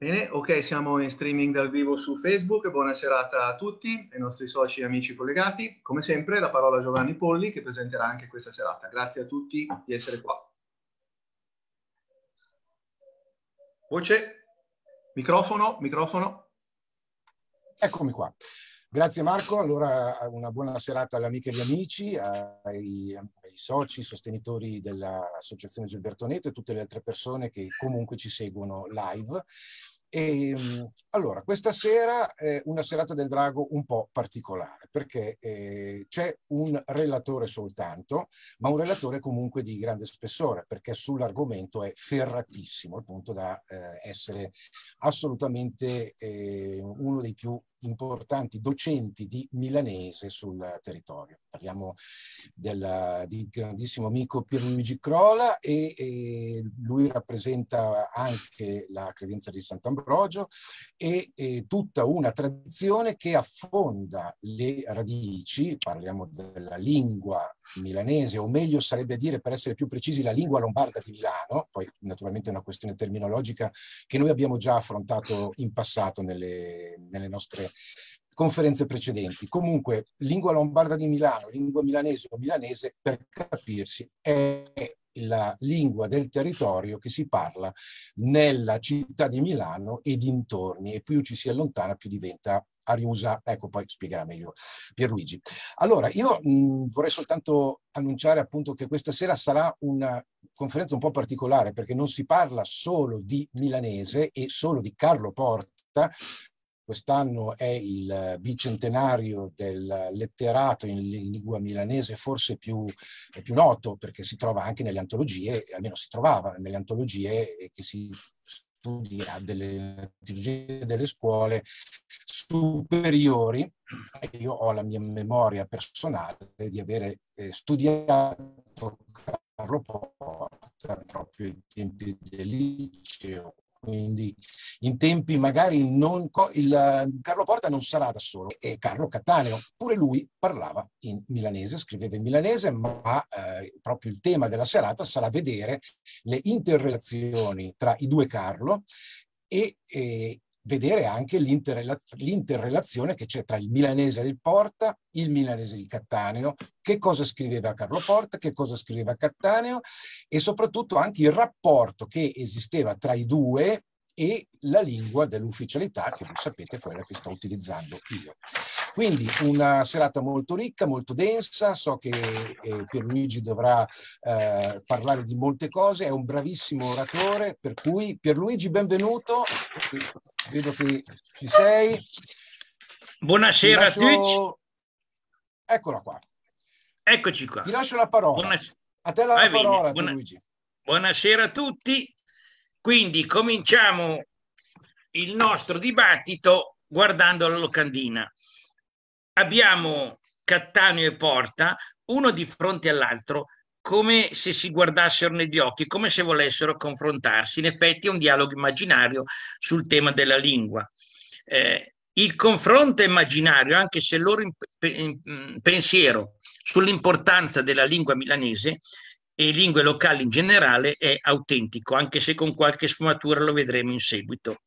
Bene, ok, siamo in streaming dal vivo su Facebook. Buona serata a tutti, ai nostri soci e amici collegati. Come sempre, la parola a Giovanni Polli che presenterà anche questa serata. Grazie a tutti di essere qua. Voce, microfono, microfono. Eccomi qua. Grazie Marco, allora una buona serata alle amiche e agli amici, ai, ai soci, sostenitori dell'Associazione Gilberto Neto e tutte le altre persone che comunque ci seguono live. E, ehm, allora, questa sera è una serata del drago un po' particolare perché eh, c'è un relatore soltanto, ma un relatore comunque di grande spessore perché sull'argomento è ferratissimo, al punto da eh, essere assolutamente eh, uno dei più importanti docenti di milanese sul territorio. Parliamo del, grandissimo amico Pierluigi Crola e, e lui rappresenta anche la credenza di Sant'Ambrogio Ambrogio e, e tutta una tradizione che affonda le radici, parliamo della lingua milanese, o meglio sarebbe dire per essere più precisi la lingua lombarda di Milano, poi naturalmente è una questione terminologica che noi abbiamo già affrontato in passato nelle, nelle nostre conferenze precedenti. Comunque, lingua lombarda di Milano, lingua milanese o milanese, per capirsi, è la lingua del territorio che si parla nella città di Milano e dintorni e più ci si allontana più diventa Ariusa, ecco poi spiegherà meglio Pierluigi. Allora, io mh, mm, vorrei soltanto annunciare appunto che questa sera sarà una conferenza un po' particolare perché non si parla solo di milanese e solo di Carlo Porta, Quest'anno è il eh, bicentenario del letterato in lingua milanese forse più, più noto perché si trova anche nelle antologie, almeno si trovava nelle antologie che si studia delle, delle scuole superiori. Io ho la mia memoria personale di avere eh, studiato Carlo Porta proprio in tempi del liceo, quindi in tempi magari non... Il, Carlo Porta non sarà da solo, e Carlo Cattaneo, pure lui parlava in milanese, scriveva in milanese, ma eh, proprio il tema della serata sarà vedere le interrelazioni tra i due Carlo e, e eh, vedere anche l'interrelazione che c'è tra il milanese del Porta, il milanese di Cattaneo, che cosa scriveva Carlo Porta, che cosa scriveva Cattaneo e soprattutto anche il rapporto che esisteva tra i due e la lingua dell'ufficialità che voi sapete è quella che sto utilizzando io. Quindi una serata molto ricca, molto densa, so che eh, Pierluigi dovrà eh, parlare di molte cose, è un bravissimo oratore, per cui Pierluigi benvenuto, vedo che ci sei. Buonasera lascio... a tutti. Eccola qua. Eccoci qua. Ti lascio la parola. Buonas... A te la, Vai parola, Buona... Pierluigi. Buonasera a tutti quindi cominciamo il nostro dibattito guardando la locandina. Abbiamo Cattaneo e Porta, uno di fronte all'altro, come se si guardassero negli occhi, come se volessero confrontarsi. In effetti è un dialogo immaginario sul tema della lingua. Eh, il confronto immaginario, anche se il loro in, in, pensiero sull'importanza della lingua milanese, e lingue locali in generale è autentico, anche se con qualche sfumatura lo vedremo in seguito.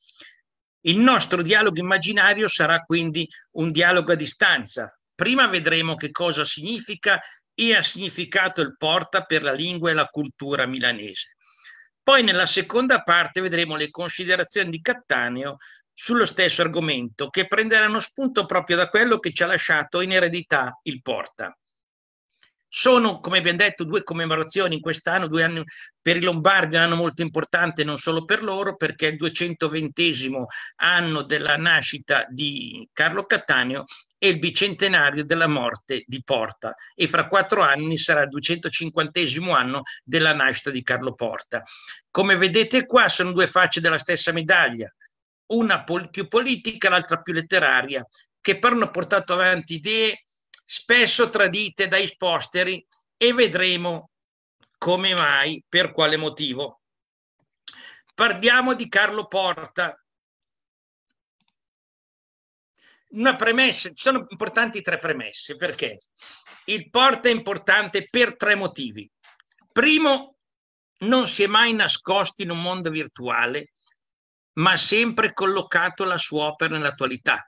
Il nostro dialogo immaginario sarà quindi un dialogo a distanza. Prima vedremo che cosa significa e ha significato il porta per la lingua e la cultura milanese. Poi nella seconda parte vedremo le considerazioni di Cattaneo sullo stesso argomento, che prenderanno spunto proprio da quello che ci ha lasciato in eredità il porta. Sono, come abbiamo detto, due commemorazioni in quest'anno, due anni per i Lombardi, un anno molto importante non solo per loro, perché è il 220 anno della nascita di Carlo Cattaneo e il bicentenario della morte di Porta e fra quattro anni sarà il 250 anno della nascita di Carlo Porta. Come vedete qua sono due facce della stessa medaglia, una pol- più politica, l'altra più letteraria, che però hanno portato avanti idee spesso tradite dai posteri e vedremo come mai, per quale motivo. Parliamo di Carlo Porta. Una premessa, ci sono importanti tre premesse perché il Porta è importante per tre motivi. Primo, non si è mai nascosto in un mondo virtuale, ma ha sempre collocato la sua opera nell'attualità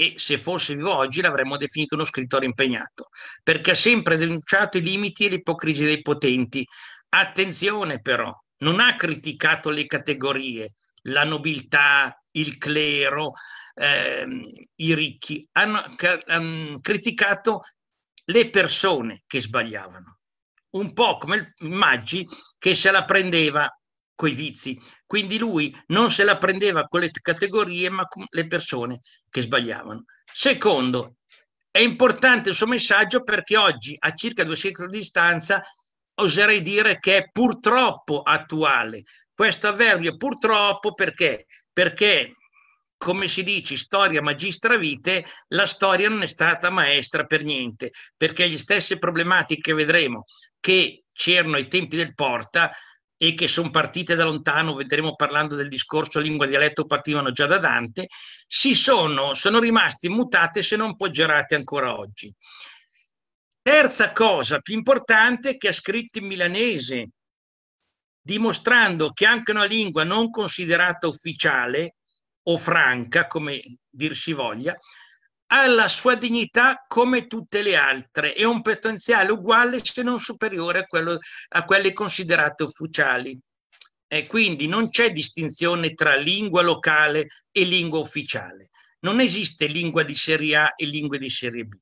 e se fosse vivo oggi l'avremmo definito uno scrittore impegnato, perché ha sempre denunciato i limiti e l'ipocrisia dei potenti. Attenzione però, non ha criticato le categorie, la nobiltà, il clero, ehm, i ricchi, hanno ehm, criticato le persone che sbagliavano. Un po' come il Maggi che se la prendeva coi vizi. Quindi lui non se la prendeva con le categorie, ma con le persone che sbagliavano. Secondo, è importante il suo messaggio perché oggi, a circa due secoli di distanza, oserei dire che è purtroppo attuale. Questo avverbio purtroppo perché? Perché, come si dice, storia magistra vite, la storia non è stata maestra per niente, perché le stesse problematiche che vedremo che c'erano ai tempi del Porta e che sono partite da lontano, vedremo parlando del discorso lingua e dialetto, partivano già da Dante, si sono, sono rimaste immutate se non poggerate ancora oggi. Terza cosa più importante che ha scritto in milanese, dimostrando che anche una lingua non considerata ufficiale o franca, come dir si voglia, ha la sua dignità come tutte le altre e un potenziale uguale se non superiore a, quello, a quelle considerate ufficiali. E quindi non c'è distinzione tra lingua locale e lingua ufficiale. Non esiste lingua di serie A e lingua di serie B.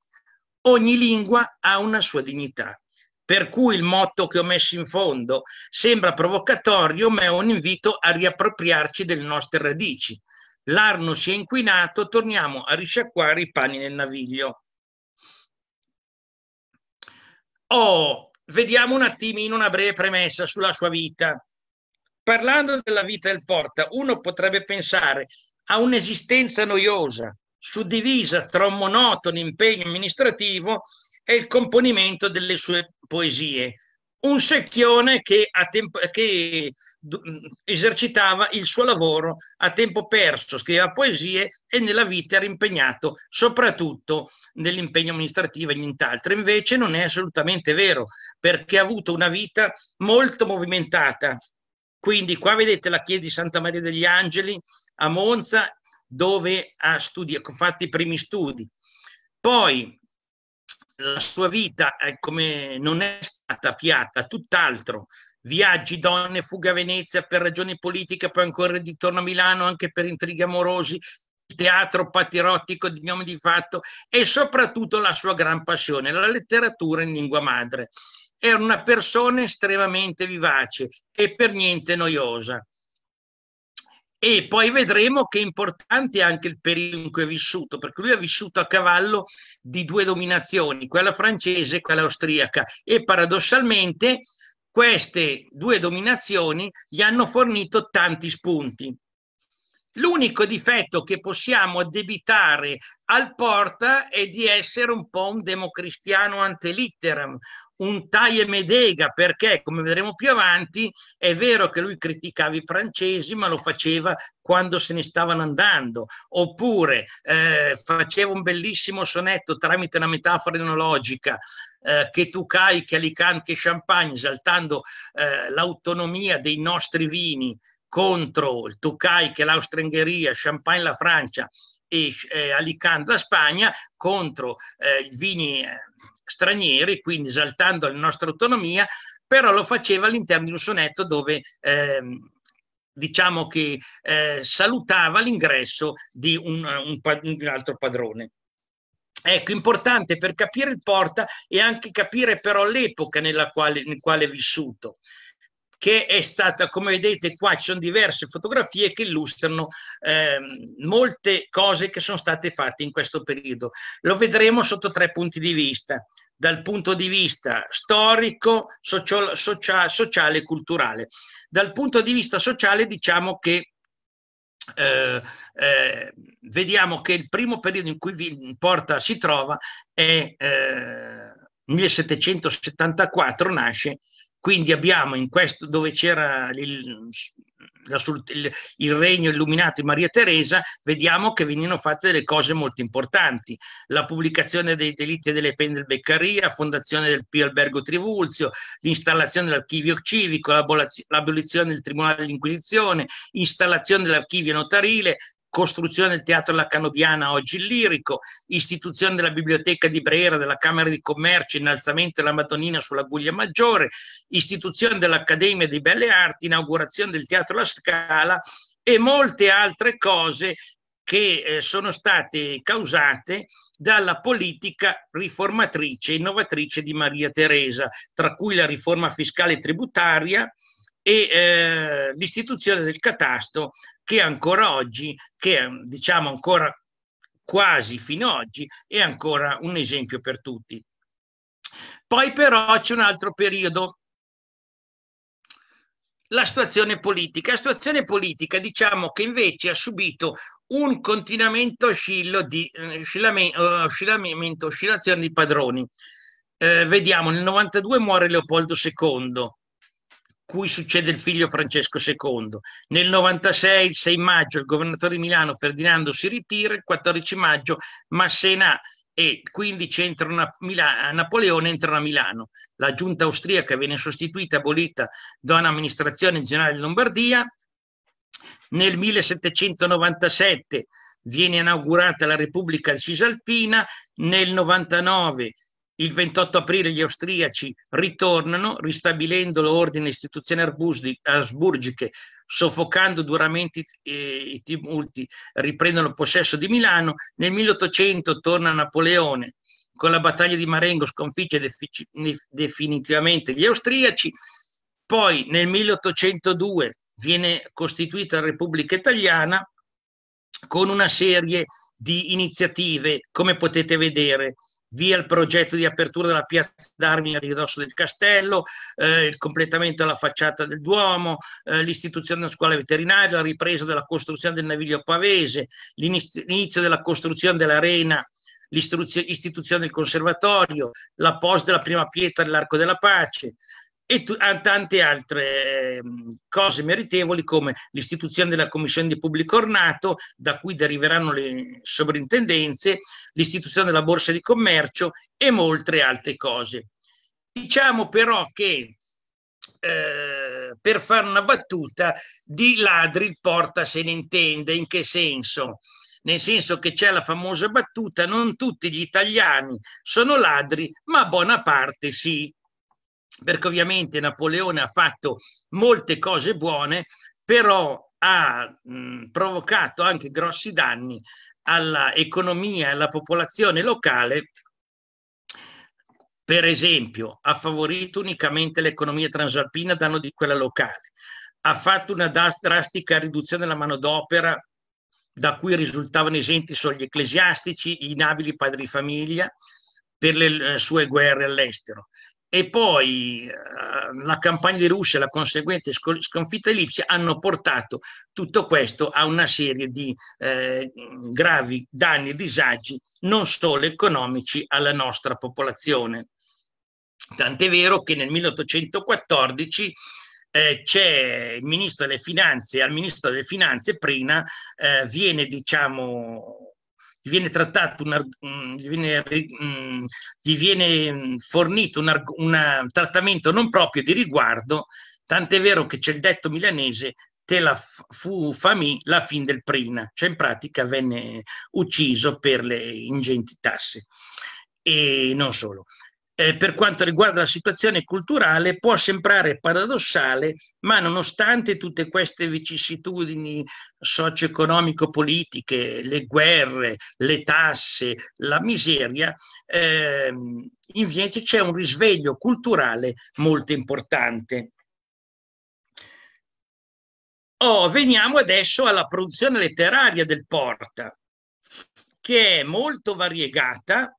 Ogni lingua ha una sua dignità. Per cui il motto che ho messo in fondo sembra provocatorio, ma è un invito a riappropriarci delle nostre radici l'arno si è inquinato, torniamo a risciacquare i panni nel naviglio. Oh, vediamo un attimino una breve premessa sulla sua vita. Parlando della vita del Porta, uno potrebbe pensare a un'esistenza noiosa, suddivisa tra un monotono impegno amministrativo e il componimento delle sue poesie, un secchione che, tempo, che, esercitava il suo lavoro a tempo perso, scriveva poesie e nella vita era impegnato soprattutto nell'impegno amministrativo e nient'altro. Invece non è assolutamente vero, perché ha avuto una vita molto movimentata. Quindi qua vedete la chiesa di Santa Maria degli Angeli a Monza, dove ha, studi- fatto i primi studi. Poi la sua vita è come non è stata piatta, tutt'altro. Viaggi, donne, fuga a Venezia per ragioni politiche, poi ancora ritorno a Milano anche per intrighi amorosi, teatro patriottico di nome di fatto e soprattutto la sua gran passione, la letteratura in lingua madre. Era una persona estremamente vivace e per niente noiosa e poi vedremo che è importante anche il periodo in cui è vissuto, perché lui ha vissuto a cavallo di due dominazioni, quella francese e quella austriaca, e paradossalmente queste due dominazioni gli hanno fornito tanti spunti. L'unico difetto che possiamo addebitare al Porta è di essere un po' un democristiano ante litteram, un taie medega perché, come vedremo più avanti, è vero che lui criticava i francesi, ma lo faceva quando se ne stavano andando, oppure eh, faceva un bellissimo sonetto tramite una metafora enologica. Eh, che tu cai, che Alicante, che Champagne, esaltando eh, l'autonomia dei nostri vini contro il Tucai, che l'Austria-Ungheria, Champagne la Francia e eh, Alicante la Spagna, contro eh, i vini eh, stranieri, quindi esaltando la nostra autonomia, però lo faceva all'interno di un sonetto dove ehm, diciamo che eh, salutava l'ingresso di un, un, un altro padrone. Ecco, importante per capire il Porta e anche capire però l'epoca nella quale, nel quale è vissuto che è stata, come vedete qua ci sono diverse fotografie che illustrano eh, molte cose che sono state fatte in questo periodo. Lo vedremo sotto tre punti di vista, dal punto di vista storico, socio- socia- sociale e culturale. Dal punto di vista sociale diciamo che eh, eh, vediamo che il primo periodo in cui Porta si trova è 1774, eh, nasce quindi abbiamo in questo dove c'era il, la, il, il, regno illuminato di Maria Teresa, vediamo che venivano fatte delle cose molto importanti. La pubblicazione dei delitti e delle pene del Beccaria, fondazione del Pio Albergo Trivulzio, l'installazione dell'archivio civico, l'abolizione del Tribunale dell'Inquisizione, installazione dell'archivio notarile, costruzione del teatro Canobiana, oggi il lirico, istituzione della biblioteca di Brera, della Camera di Commercio, innalzamento della Madonnina sulla Guglia Maggiore, istituzione dell'Accademia di Belle Arti, inaugurazione del teatro La Scala e molte altre cose che eh, sono state causate dalla politica riformatrice e innovatrice di Maria Teresa, tra cui la riforma fiscale e tributaria, e eh, l'istituzione del catasto che ancora oggi, che diciamo ancora quasi fino ad oggi, è ancora un esempio per tutti. Poi però c'è un altro periodo, la situazione politica. La situazione politica diciamo che invece ha subito un continuamento oscillo di, eh, oscillamento, eh, oscillamento, oscillazione di padroni. Eh, vediamo, nel 92 muore Leopoldo II, cui succede il figlio Francesco II. Nel 96, il 6 maggio, il governatore di Milano Ferdinando si ritira, il 14 maggio Massena e 15 entrano a, Mila- Napoleone entrano a Milano. La giunta austriaca viene sostituita, abolita da un'amministrazione generale di Lombardia. Nel 1797 viene inaugurata la Repubblica Cisalpina, nel 99 il 28 aprile gli austriaci ritornano, ristabilendo l'ordine istituzioni asburgiche, soffocando duramente eh, i tumulti, riprendono possesso di Milano. Nel 1800 torna Napoleone, con la battaglia di Marengo sconfigge definitivamente gli austriaci. Poi nel 1802 viene costituita la Repubblica Italiana con una serie di iniziative, come potete vedere, via il progetto di apertura della piazza d'armi a ridosso del castello, eh, il completamento della facciata del Duomo, eh, l'istituzione della scuola veterinaria, la ripresa della costruzione del naviglio pavese, l'inizio della costruzione dell'arena l'istituzione del conservatorio, la posta della prima pietra dell'Arco della Pace, e t- tante altre ehm, cose meritevoli come l'istituzione della commissione di pubblico ornato da cui deriveranno le sovrintendenze, l'istituzione della borsa di commercio e molte altre cose. Diciamo però che eh, per fare una battuta di ladri il porta se ne intende, in che senso? Nel senso che c'è la famosa battuta, non tutti gli italiani sono ladri, ma buona parte sì perché ovviamente Napoleone ha fatto molte cose buone, però ha mh, provocato anche grossi danni all'economia e alla popolazione locale. Per esempio, ha favorito unicamente l'economia transalpina a danno di quella locale, ha fatto una drastica riduzione della manodopera da cui risultavano esenti solo gli ecclesiastici, gli inabili padri di famiglia per le eh, sue guerre all'estero e poi eh, la campagna di Russia e la conseguente sconfitta di Lipsia hanno portato tutto questo a una serie di eh, gravi danni e disagi, non solo economici, alla nostra popolazione. Tant'è vero che nel 1814 eh, c'è il ministro delle finanze, al ministro delle finanze Prina eh, viene diciamo gli viene trattato, un, mm, gli, viene, mm, gli viene mm, fornito un, un trattamento non proprio di riguardo, tant'è vero che c'è il detto milanese te la fu famì la fin del Prina, cioè in pratica venne ucciso per le ingenti tasse e non solo eh, per quanto riguarda la situazione culturale può sembrare paradossale, ma nonostante tutte queste vicissitudini socio-economico-politiche, le guerre, le tasse, la miseria, ehm, invece c'è un risveglio culturale molto importante. Oh, veniamo adesso alla produzione letteraria del Porta, che è molto variegata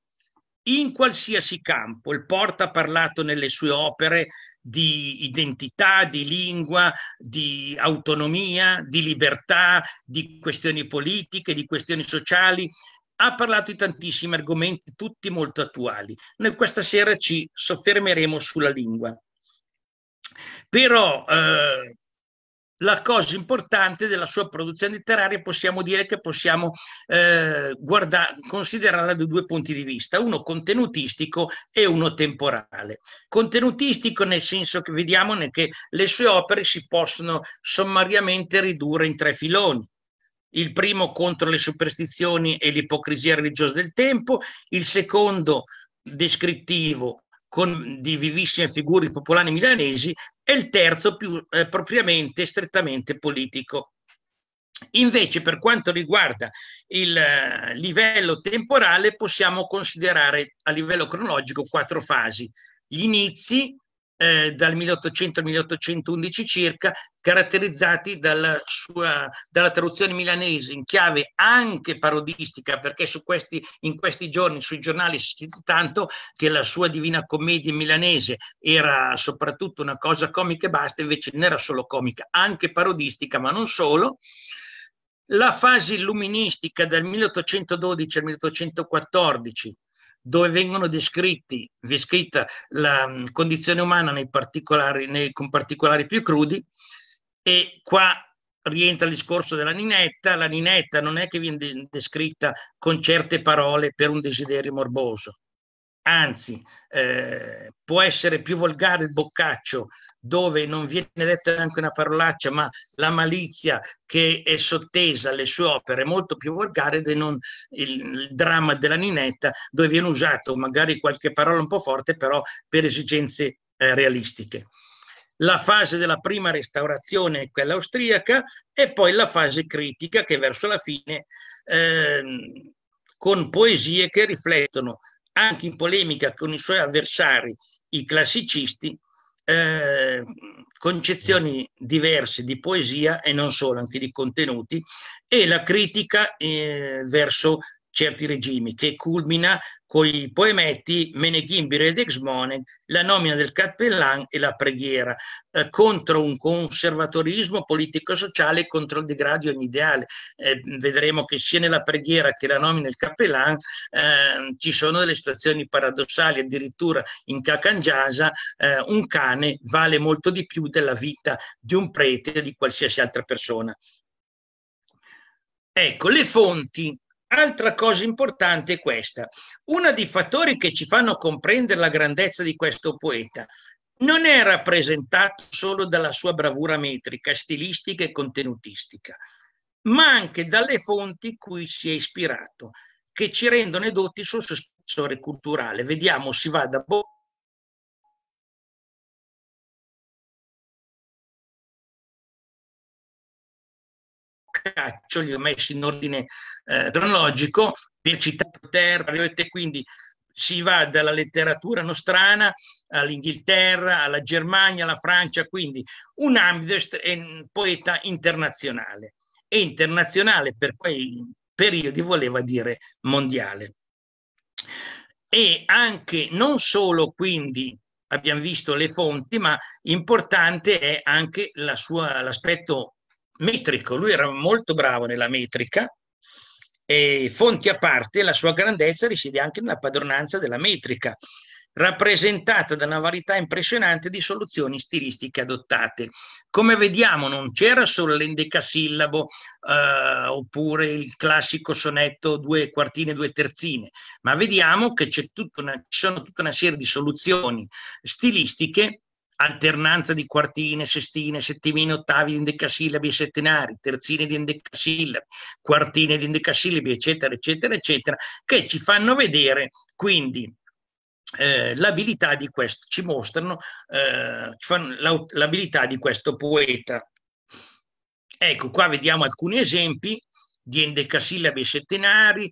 in qualsiasi campo. Il Porta ha parlato nelle sue opere di identità, di lingua, di autonomia, di libertà, di questioni politiche, di questioni sociali. Ha parlato di tantissimi argomenti, tutti molto attuali. Noi questa sera ci soffermeremo sulla lingua. Però eh, la cosa importante della sua produzione letteraria possiamo dire che possiamo eh, guarda, considerarla da due punti di vista, uno contenutistico e uno temporale. Contenutistico nel senso che vediamo che le sue opere si possono sommariamente ridurre in tre filoni. Il primo contro le superstizioni e l'ipocrisia religiosa del tempo, il secondo descrittivo con, di vivissime figure popolane milanesi e il terzo più eh, propriamente strettamente politico. Invece per quanto riguarda il eh, livello temporale possiamo considerare a livello cronologico quattro fasi, gli inizi, eh, dal 1800 al 1811 circa, caratterizzati dalla, sua, dalla traduzione milanese in chiave anche parodistica, perché su questi, in questi giorni sui giornali si scritto tanto che la sua Divina Commedia milanese era soprattutto una cosa comica e basta, invece non era solo comica, anche parodistica, ma non solo. La fase illuministica dal 1812 al 1814 dove vengono descritti, descritta la mm, condizione umana nei particolari, nei, con particolari più crudi e qua rientra il discorso della ninetta, la ninetta non è che viene descritta con certe parole per un desiderio morboso, anzi eh, può essere più volgare il boccaccio dove non viene detta neanche una parolaccia, ma la malizia che è sottesa alle sue opere è molto più volgare di non il, dramma della Ninetta, dove viene usato magari qualche parola un po' forte, però per esigenze eh, realistiche la fase della prima restaurazione, quella austriaca, e poi la fase critica che verso la fine, eh, con poesie che riflettono anche in polemica con i suoi avversari, i classicisti, eh, concezioni diverse di poesia e non solo, anche di contenuti, e la critica eh, verso certi regimi, che culmina con i poemetti Meneghimbi ed Exmonen, la nomina del cappellan e la preghiera eh, contro un conservatorismo politico-sociale contro il degrado di ogni ideale. Eh, vedremo che sia nella preghiera che la nomina del cappellan eh, ci sono delle situazioni paradossali, addirittura in Kakanjasa eh, un cane vale molto di più della vita di un prete e di qualsiasi altra persona. Ecco, le fonti Altra cosa importante è questa. Uno dei fattori che ci fanno comprendere la grandezza di questo poeta non è rappresentato solo dalla sua bravura metrica, stilistica e contenutistica, ma anche dalle fonti cui si è ispirato, che ci rendono edotti sul suo spessore culturale. Vediamo, si va da Bocca Boccaccio, li ho messi in ordine eh, cronologico, per citare Terra, quindi si va dalla letteratura nostrana all'Inghilterra, alla Germania, alla Francia, quindi un ambito est- poeta internazionale. E internazionale per quei periodi voleva dire mondiale. E anche non solo quindi abbiamo visto le fonti, ma importante è anche la sua, l'aspetto metrico, lui era molto bravo nella metrica e fonti a parte la sua grandezza risiede anche nella padronanza della metrica, rappresentata da una varietà impressionante di soluzioni stilistiche adottate. Come vediamo non c'era solo l'endecasillabo eh, oppure il classico sonetto due quartine, due terzine, ma vediamo che c'è tutta una, ci sono tutta una serie di soluzioni stilistiche alternanza di quartine, sestine, settimine, ottavi di endecasillabi e settenari, terzine di endecasillabi, quartine di endecasillabi, eccetera, eccetera, eccetera, che ci fanno vedere quindi eh, l'abilità di questo, ci mostrano eh, l'abilità di questo poeta. Ecco, qua vediamo alcuni esempi di endecasillabi e settenari,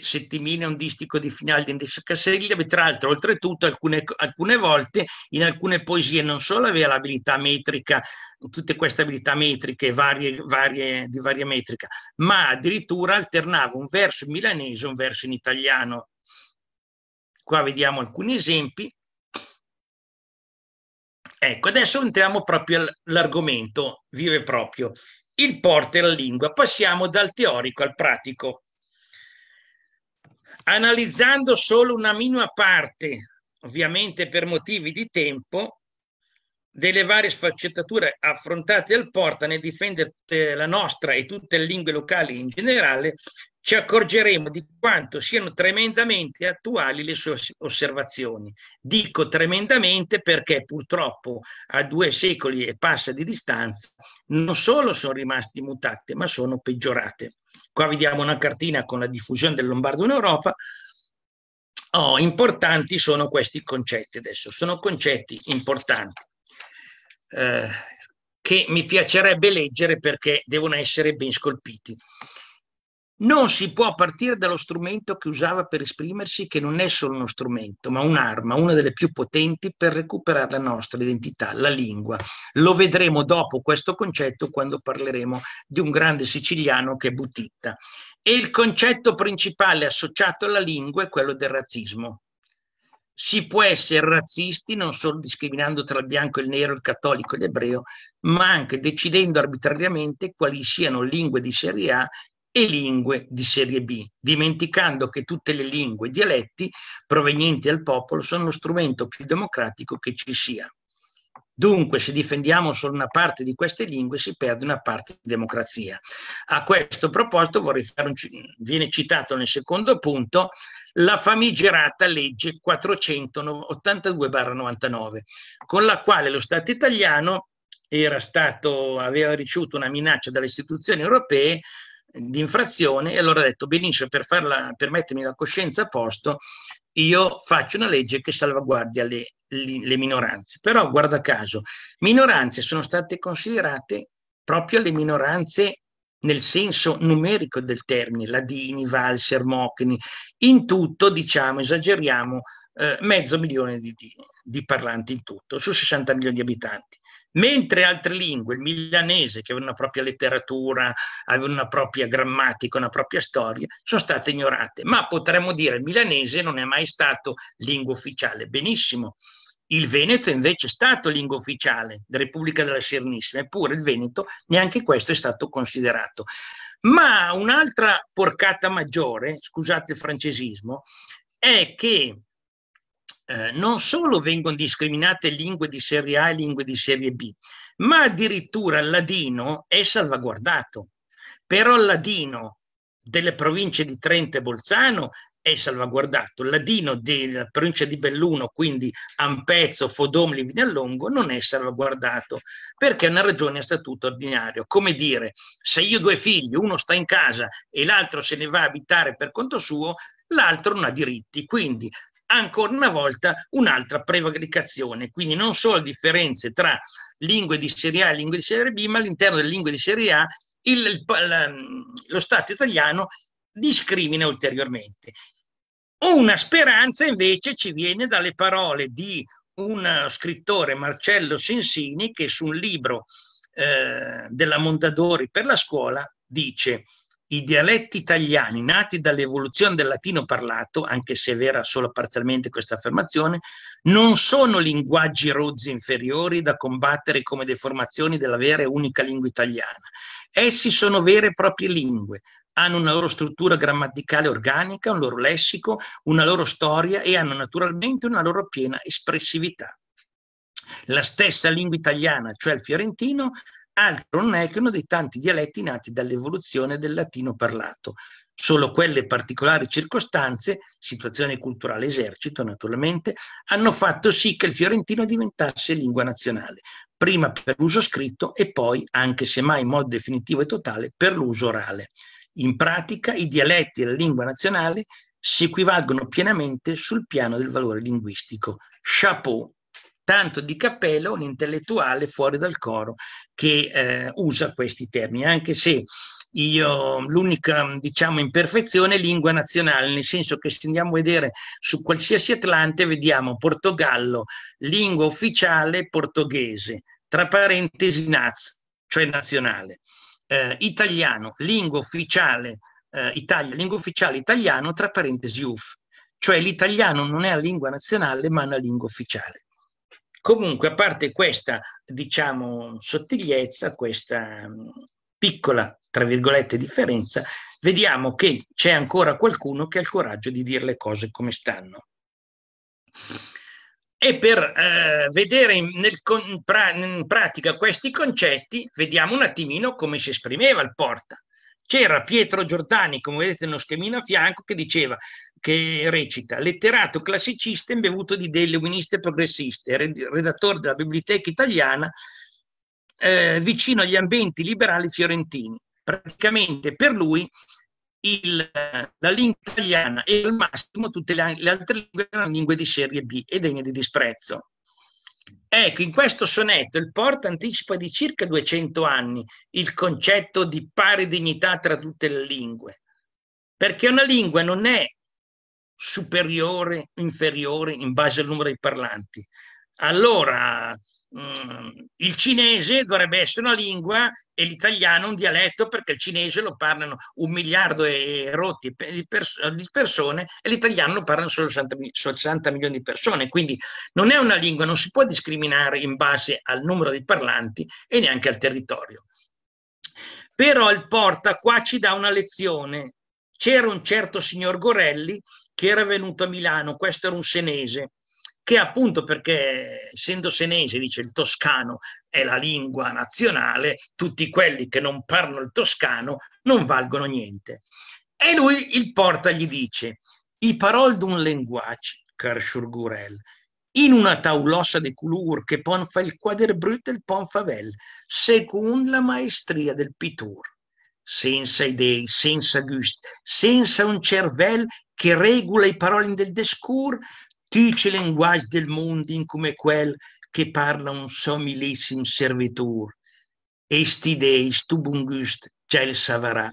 cioè, un distico di finale di Andrea Cassagrave, tra l'altro oltretutto alcune, alcune, volte in alcune poesie non solo aveva l'abilità metrica, tutte queste abilità metriche varie, varie, di varia metrica, ma addirittura alternava un verso in milanese e un verso in italiano. Qua vediamo alcuni esempi. Ecco, adesso entriamo proprio all'argomento, vive proprio. Il porte alla lingua. Passiamo dal teorico al pratico analizzando solo una minima parte, ovviamente per motivi di tempo, delle varie sfaccettature affrontate al Porta nel difendere la nostra e tutte le lingue locali in generale, ci accorgeremo di quanto siano tremendamente attuali le sue osservazioni. Dico tremendamente perché purtroppo a due secoli e passa di distanza non solo sono rimaste mutate, ma sono peggiorate. Qua vediamo una cartina con la diffusione del lombardo in Europa. Oh, importanti sono questi concetti adesso, sono concetti importanti eh, che mi piacerebbe leggere perché devono essere ben scolpiti. Non si può partire dallo strumento che usava per esprimersi, che non è solo uno strumento, ma un'arma, una delle più potenti per recuperare la nostra identità, la lingua. Lo vedremo dopo questo concetto quando parleremo di un grande siciliano che è Butitta. E il concetto principale associato alla lingua è quello del razzismo. Si può essere razzisti non solo discriminando tra il bianco e il nero, il cattolico e l'ebreo, ma anche decidendo arbitrariamente quali siano lingue di serie A e lingue di serie B, dimenticando che tutte le lingue e dialetti provenienti dal popolo sono lo strumento più democratico che ci sia. Dunque, se difendiamo solo una parte di queste lingue, si perde una parte di democrazia. A questo proposito, un, viene citato nel secondo punto la famigerata legge 482-99, con la quale lo Stato italiano stato, aveva ricevuto una minaccia dalle istituzioni europee di infrazione e allora ha detto benissimo per, farla, per mettermi la coscienza a posto io faccio una legge che salvaguardia le, le, le minoranze però guarda caso minoranze sono state considerate proprio le minoranze nel senso numerico del termine, Ladini, Valser, Mochini, in tutto, diciamo, esageriamo, eh, mezzo milione di, di, di, parlanti in tutto, su 60 milioni di abitanti. Mentre altre lingue, il milanese che aveva una propria letteratura, aveva una propria grammatica, una propria storia, sono state ignorate. Ma potremmo dire che il milanese non è mai stato lingua ufficiale. Benissimo. Il Veneto invece è stato lingua ufficiale della Repubblica della Serenissima, eppure il Veneto neanche questo è stato considerato. Ma un'altra porcata maggiore, scusate il francesismo, è che eh, non solo vengono discriminate lingue di serie A e lingue di serie B, ma addirittura il ladino è salvaguardato. Però il ladino delle province di Trento e Bolzano è salvaguardato, il ladino della provincia di Belluno, quindi Ampezzo, Fodomli, Vignallongo, non è salvaguardato perché è una ragione a statuto ordinario. Come dire, se io ho due figli, uno sta in casa e l'altro se ne va a abitare per conto suo, l'altro non ha diritti. Quindi ancora una volta un'altra prevaricazione, quindi non solo differenze tra lingue di serie A e lingue di serie B, ma all'interno delle lingue di serie A il, il, la, lo Stato italiano discrimina ulteriormente. Una speranza invece ci viene dalle parole di un uh, scrittore, Marcello Sensini, che su un libro eh, della Mondadori per la scuola dice i dialetti italiani nati dall'evoluzione del latino parlato, anche se è vera solo parzialmente questa affermazione, non sono linguaggi rozzi inferiori da combattere come deformazioni della vera e unica lingua italiana. Essi sono vere e proprie lingue, hanno una loro struttura grammaticale organica, un loro lessico, una loro storia e hanno naturalmente una loro piena espressività. La stessa lingua italiana, cioè il fiorentino, altro non è che uno dei tanti dialetti nati dall'evoluzione del latino parlato. Solo quelle particolari circostanze, situazione culturale esercito naturalmente, hanno fatto sì che il fiorentino diventasse lingua nazionale, prima per l'uso scritto e poi, anche se mai in modo definitivo e totale, per l'uso orale. In pratica i dialetti e la lingua nazionale si equivalgono pienamente sul piano del valore linguistico. Chapeau tanto di cappello un intellettuale fuori dal coro che eh, usa questi termini, anche se io l'unica diciamo imperfezione è lingua nazionale, nel senso che se andiamo a vedere su qualsiasi Atlante vediamo Portogallo, lingua ufficiale portoghese, tra parentesi naz, cioè nazionale, eh, italiano, lingua ufficiale, eh, Italia, lingua ufficiale italiano, tra parentesi uf, cioè l'italiano non è la lingua nazionale ma una lingua ufficiale. Comunque, a parte questa, diciamo, sottigliezza, questa mm, piccola, tra virgolette, differenza, vediamo che c'è ancora qualcuno che ha il coraggio di dire le cose come stanno. E per eh, vedere nel, in pratica questi concetti, vediamo un attimino come si esprimeva il porta. C'era Pietro Giordani, come vedete nello schemino a fianco, che diceva che recita Letterato classicista imbevuto di idee leniniste progressiste, redattore della Biblioteca Italiana, eh, vicino agli ambienti liberali fiorentini. Praticamente per lui il, la lingua italiana e al massimo tutte le, le altre lingue erano lingue di serie B e degne di disprezzo. Ecco, in questo sonetto il Porta anticipa di circa 200 anni il concetto di pari dignità tra tutte le lingue, perché una lingua non è superiore, inferiore in base al numero dei parlanti. Allora, mm, il cinese dovrebbe essere una lingua e l'italiano un dialetto perché il cinese lo parlano un miliardo e rotti di, pers- di persone e l'italiano lo parlano solo 60, mil- 60 milioni di persone quindi non è una lingua non si può discriminare in base al numero dei parlanti e neanche al territorio però il porta qua ci dà una lezione c'era un certo signor Gorelli che era venuto a Milano, questo era un senese, che appunto perché essendo senese, dice il toscano è la lingua nazionale, tutti quelli che non parlano il toscano non valgono niente. E lui, il porta, gli dice, i parol d'un linguaggio, car Gurel, in una taulossa di couleur che pon fa il quader brut e il pon favel, secondo la maestria del pittur senza idee, senza gusti, senza un cervello che regula i parole del discorso, tutti i linguaggi del mondo in come quel che parla un somilissimo servitore. Esti sti dei, stu buon gusto, già il savarà,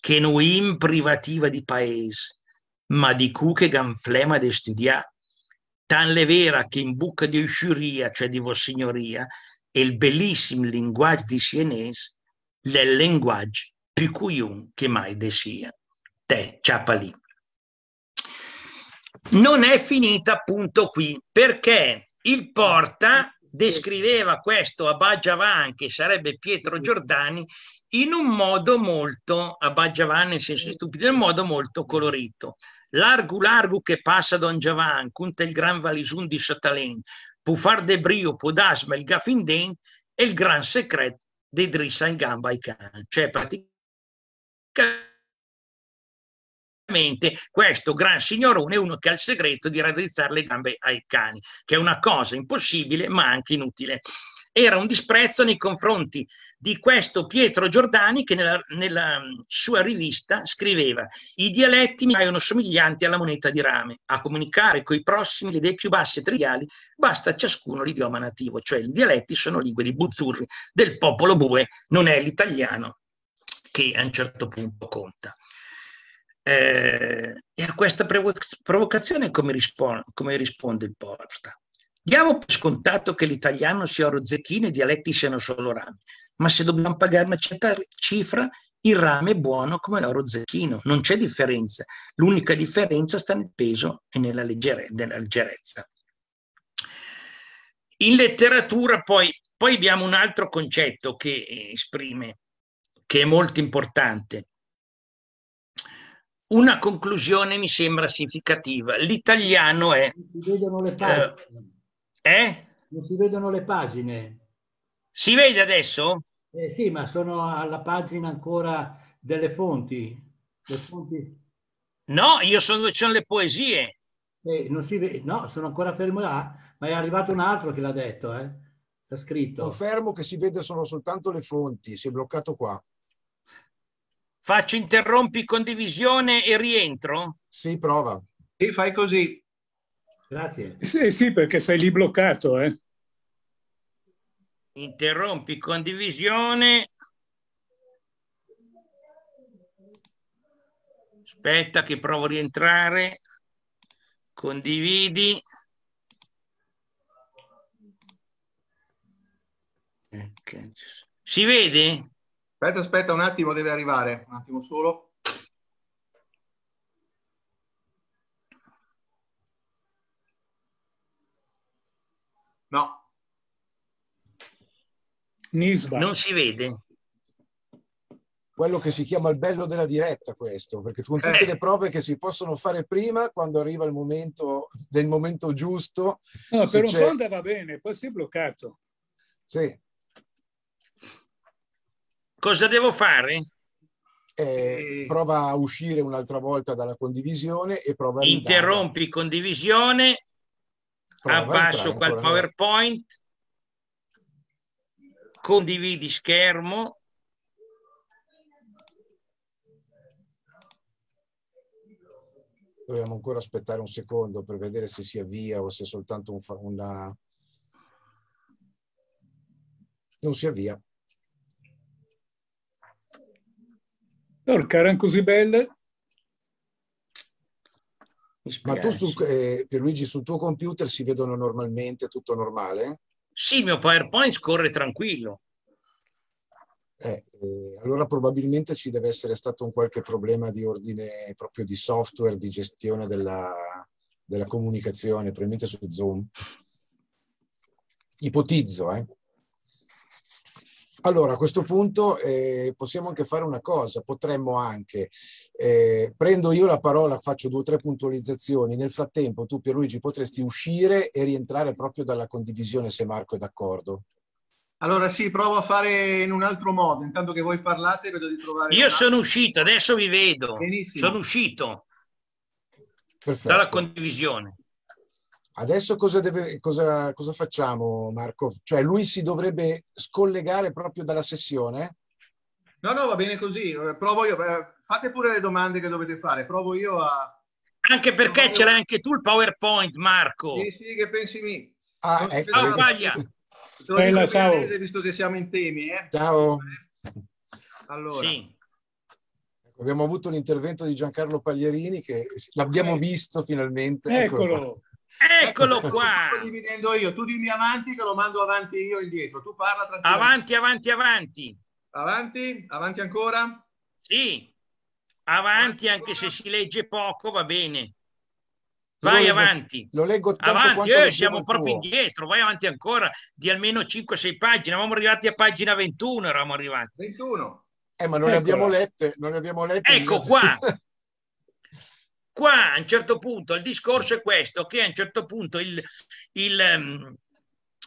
che noi in privativa di paese, ma di cu che ganflema di studiare. Tan le vera che in bucca di usciuria, cioè di vostra signoria, il bellissimo linguaggio di Sienese, del linguaggio più cui un che mai desia, te, ciapali. Non è finita appunto qui, perché il Porta descriveva questo Abhajavan, che sarebbe Pietro Giordani, in un modo molto, Abhajavan nel senso stupido, in un modo molto colorito. Largu largu che passa Don Giavan, conta il gran valisun di Satalen, far de brio, podasma il gafinden e il gran secret di Drissa in gamba ai cani. Cioè praticamente questo gran signorone è uno che ha il segreto di raddrizzare le gambe ai cani, che è una cosa impossibile ma anche inutile. Era un disprezzo nei confronti di questo Pietro Giordani che nella, nella mm, sua rivista scriveva i dialetti mi paiono somiglianti alla moneta di rame, a comunicare coi prossimi le idee più basse e triviali basta ciascuno l'idioma nativo, cioè i dialetti sono lingue di buzzurri del popolo bue, non è l'italiano che a un certo punto conta. Eh, e a questa provocazione come, risponde, come risponde il Porta? Diamo per scontato che l'italiano sia rozzettino e i dialetti siano solo rami, ma se dobbiamo pagare una certa cifra, il rame è buono come l'oro zecchino, non c'è differenza. L'unica differenza sta nel peso e nella, leggere, nella leggerezza. In letteratura poi, poi, abbiamo un altro concetto che eh, esprime che è molto importante. Una conclusione mi sembra significativa. L'italiano è... Non si vedono le pagine. Eh? eh? Non si vedono le pagine. Si vede adesso? Eh sì, ma sono alla pagina ancora delle fonti. fonti. No, io sono, sono le poesie. Eh, non si vede, no, sono ancora fermo là, ma è arrivato un altro che l'ha detto, eh? L'ha scritto. Confermo che si vede sono soltanto le fonti, si è bloccato qua. Faccio interrompi condivisione e rientro? Sì, prova. E fai così. Grazie. Sì, sì, perché sei lì bloccato. Eh. Interrompi condivisione. Aspetta che provo a rientrare. Condividi. Eh, si vede? Aspetta, aspetta un attimo, deve arrivare, un attimo solo. No. Nisba. Non si vede. Quello che si chiama il bello della diretta questo, perché con tutte eh. le prove che si possono fare prima, quando arriva il momento, del momento giusto... No, per un po' andava bene, poi si è bloccato. Sì, Cosa devo fare? Eh, eh, prova a uscire un'altra volta dalla condivisione e prova a interrompi ridare. condivisione prova abbasso quel il powerpoint condividi schermo dobbiamo ancora aspettare un secondo per vedere se si avvia o se è soltanto un, una non si avvia Porca, erano così belle. Ma tu, su, eh, Pierluigi, sul tuo computer si vedono normalmente, tutto normale? Sì, il mio PowerPoint scorre tranquillo. Eh, eh, allora probabilmente ci deve essere stato un qualche problema di ordine proprio di software, di gestione della, della comunicazione, probabilmente su Zoom. Ipotizzo, eh. Allora, a questo punto eh, possiamo anche fare una cosa, potremmo anche, eh, prendo io la parola, faccio due o tre puntualizzazioni, nel frattempo tu Pierluigi potresti uscire e rientrare proprio dalla condivisione se Marco è d'accordo. Allora sì, provo a fare in un altro modo, intanto che voi parlate vedo di trovare... Io sono uscito, adesso vi vedo, Benissimo. sono uscito Perfetto. dalla condivisione. Adesso cosa, deve, cosa, cosa, facciamo, Marco? Cioè, lui si dovrebbe scollegare proprio dalla sessione? No, no, va bene così. Eh, provo io. Eh, fate pure le domande che dovete fare. Provo io a. Anche perché Provo ce l'hai io... anche tu il PowerPoint, Marco. Sì, sì, che pensi mi. Ah, ecco. Ciao, Paglia. Bella, ciao. Vedete, visto che siamo in temi. Eh? Ciao. Allora. Sì. Ecco, abbiamo avuto l'intervento di Giancarlo Paglierini che l'abbiamo visto finalmente. Eccolo. Eccolo Eccolo ecco, qua. Sto dividendo io. Tu dimmi avanti che lo mando avanti io indietro. Tu parla tranquillo. Avanti, avanti, avanti. Avanti, avanti ancora? Sì. Avanti, avanti anche ancora. se si legge poco, va bene. Vai lo avanti. Lo leggo tanto avanti, eh, siamo proprio tuo. indietro, vai avanti ancora di almeno 5-6 pagine. Eravamo arrivati a pagina 21, eravamo arrivati. 21. Eh, ma non Eccola. le abbiamo lette, non le abbiamo lette. Ecco qua. Qua a un certo punto il discorso è questo, che a un certo punto il, il, ehm,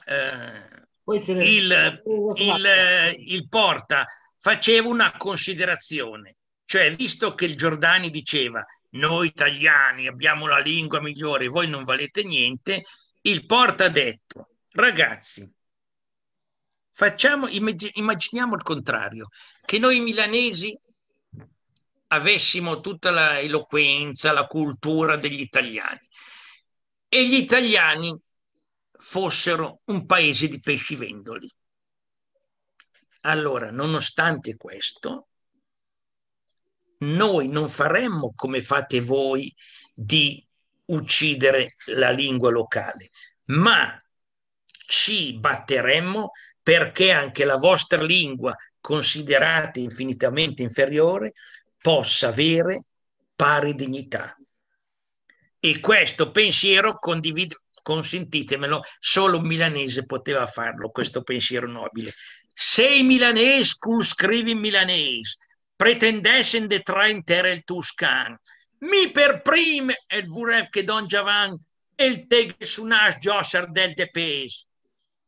eh, il, eh, il porta faceva una considerazione, cioè visto che il Giordani diceva noi italiani abbiamo la lingua migliore, voi non valete niente, il porta ha detto ragazzi, facciamo, immaginiamo il contrario, che noi milanesi avessimo tutta l'eloquenza, la cultura degli italiani e gli italiani fossero un paese di pescivendoli. Allora, nonostante questo, noi non faremmo come fate voi di uccidere la lingua locale, ma ci batteremmo perché anche la vostra lingua, considerata infinitamente inferiore, possa avere pari dignità. E questo pensiero, condivido, consentitemelo, solo un milanese poteva farlo, questo pensiero nobile. Sei i milanesi, scrivi in milanese, pretendessero in traintare il Tuscan, mi per prime il vorrei che Don Giovan e il su nas Josser del Depes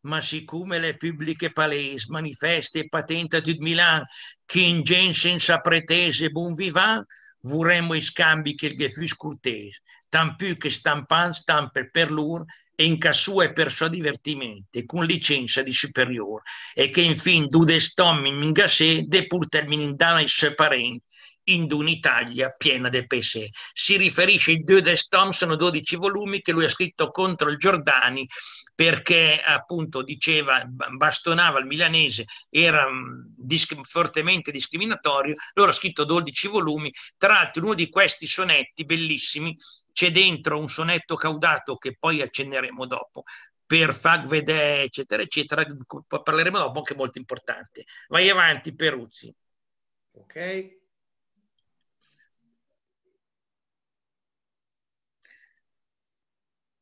ma siccome le pubbliche palese manifeste e patente di Milan che in gen senza pretese buon vivant vorremmo i scambi che il fus cortese, tant più che stampant stampe per lur e in cassua e per suo divertimento, con licenza di superiore, e che infine dude stommi mingasè de pur terminindana i suoi parenti, in un'Italia piena del pesè. Si riferisce i due Destom, sono 12 volumi che lui ha scritto contro il Giordani perché appunto diceva, bastonava il milanese, era mm, disc- fortemente discriminatorio, loro ha scritto 12 volumi, tra l'altro in uno di questi sonetti bellissimi c'è dentro un sonetto caudato che poi accenneremo dopo, per Fagvede, eccetera, eccetera, parleremo dopo, che è molto importante. Vai avanti, Peruzzi. Ok.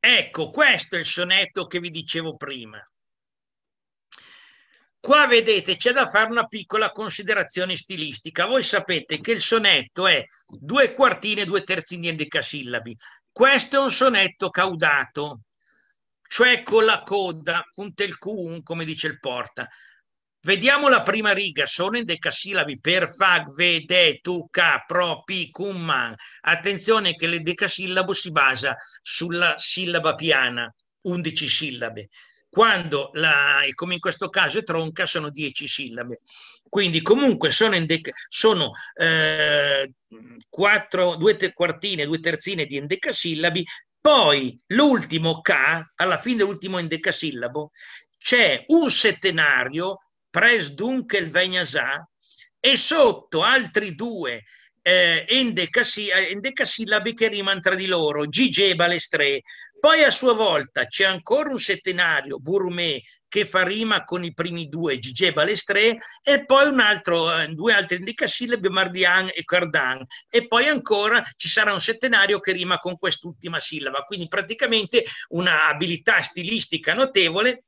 Ecco, questo è il sonetto che vi dicevo prima. Qua vedete c'è da fare una piccola considerazione stilistica. Voi sapete che il sonetto è due quartine e due di endecasillabi. Questo è un sonetto caudato, cioè con la coda, un il q come dice il porta. Vediamo la prima riga, sono endecasillabi per fag, vede, tu, ca, pro, pi, cum, man. Attenzione che l'endecasillabo si basa sulla sillaba piana, 11 sillabe. Quando, la, come in questo caso, è tronca, sono 10 sillabe. Quindi comunque sono, endec- sono eh, quattro, due te- quartine, due terzine di endecasillabi, poi l'ultimo K, alla fine dell'ultimo endecasillabo, c'è un settenario Pres Dunkel Vagnasà e sotto altri due eh, endecasi, eh, endecasillabi che rimane tra di loro, Gige e Balestrè. Poi a sua volta c'è ancora un settenario, burumè, che fa rima con i primi due, Gige e Balestrè, e poi un altro, eh, due altri endecasillabi, Mardian e Cardan. E poi ancora ci sarà un settenario che rima con quest'ultima sillaba. Quindi praticamente una abilità stilistica notevole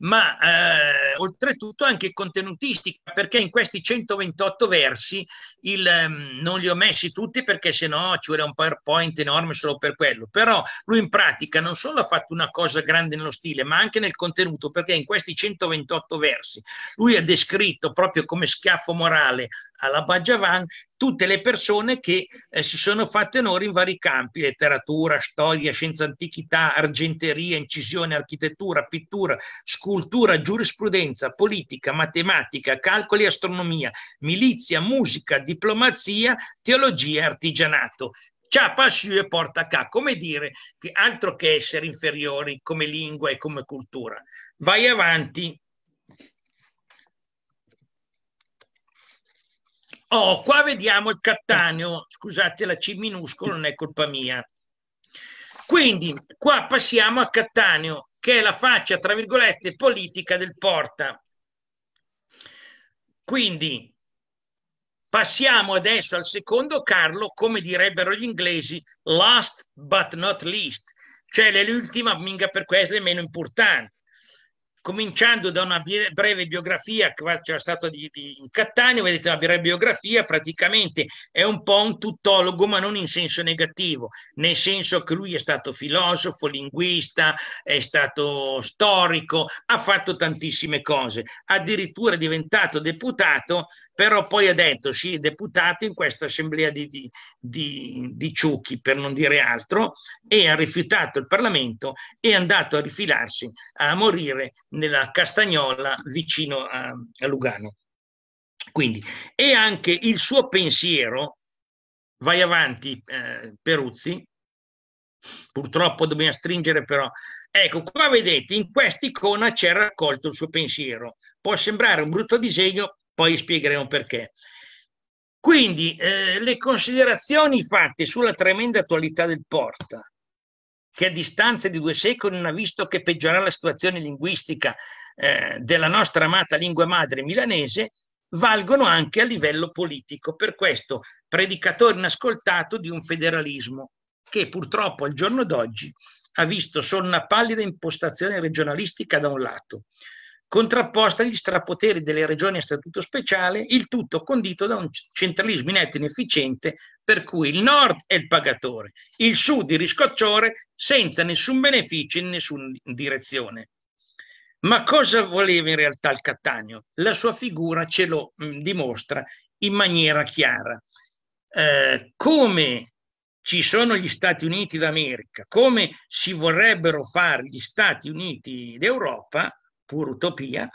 ma eh, oltretutto anche contenutistica, perché in questi 128 versi il, um, non li ho messi tutti perché sennò ci vuole un PowerPoint enorme solo per quello, però lui in pratica non solo ha fatto una cosa grande nello stile, ma anche nel contenuto, perché in questi 128 versi lui ha descritto proprio come schiaffo morale alla Bajavan tutte le persone che eh, si sono fatte onore in vari campi, letteratura, storia, scienza antichità, argenteria, incisione, architettura, pittura, scultura, cultura, giurisprudenza, politica, matematica, calcoli, astronomia, milizia, musica, diplomazia, teologia e artigianato. Ciapa su e porta ca, come dire che altro che essere inferiori come lingua e come cultura. Vai avanti. Oh, qua vediamo il cattaneo, scusate la C minuscola, non è colpa mia. Quindi qua passiamo a Cattaneo, che è la faccia, tra virgolette, politica del Porta. Quindi passiamo adesso al secondo Carlo, come direbbero gli inglesi, last but not least, cioè l'ultima minga per questo è meno importante cominciando da una breve biografia che c'era stata di, di Cattaneo, vedete la breve biografia praticamente è un po' un tuttologo ma non in senso negativo, nel senso che lui è stato filosofo, linguista, è stato storico, ha fatto tantissime cose, addirittura è diventato deputato però poi ha detto sì, deputato in questa assemblea di, di, di, di, ciucchi, per non dire altro, e ha rifiutato il Parlamento e è andato a rifilarsi, a morire nella Castagnola vicino a, a Lugano. Quindi, e anche il suo pensiero, vai avanti eh, Peruzzi, purtroppo dobbiamo stringere però, ecco qua vedete in questa icona c'è raccolto il suo pensiero, può sembrare un brutto disegno, poi spiegheremo perché. Quindi eh, le considerazioni fatte sulla tremenda attualità del Porta, che a distanza di due secoli non ha visto che peggiorare la situazione linguistica eh, della nostra amata lingua madre milanese, valgono anche a livello politico. Per questo predicatore inascoltato di un federalismo che purtroppo al giorno d'oggi ha visto solo una pallida impostazione regionalistica da un lato, contrapposta agli strapoteri delle regioni a statuto speciale, il tutto condito da un centralismo inetto e inefficiente per cui il nord è il pagatore, il sud il riscocciore senza nessun beneficio in nessuna direzione. Ma cosa voleva in realtà il Cattaneo? La sua figura ce lo mh, dimostra in maniera chiara. Eh, come ci sono gli Stati Uniti d'America, come si vorrebbero fare gli Stati Uniti d'Europa, pura utopia,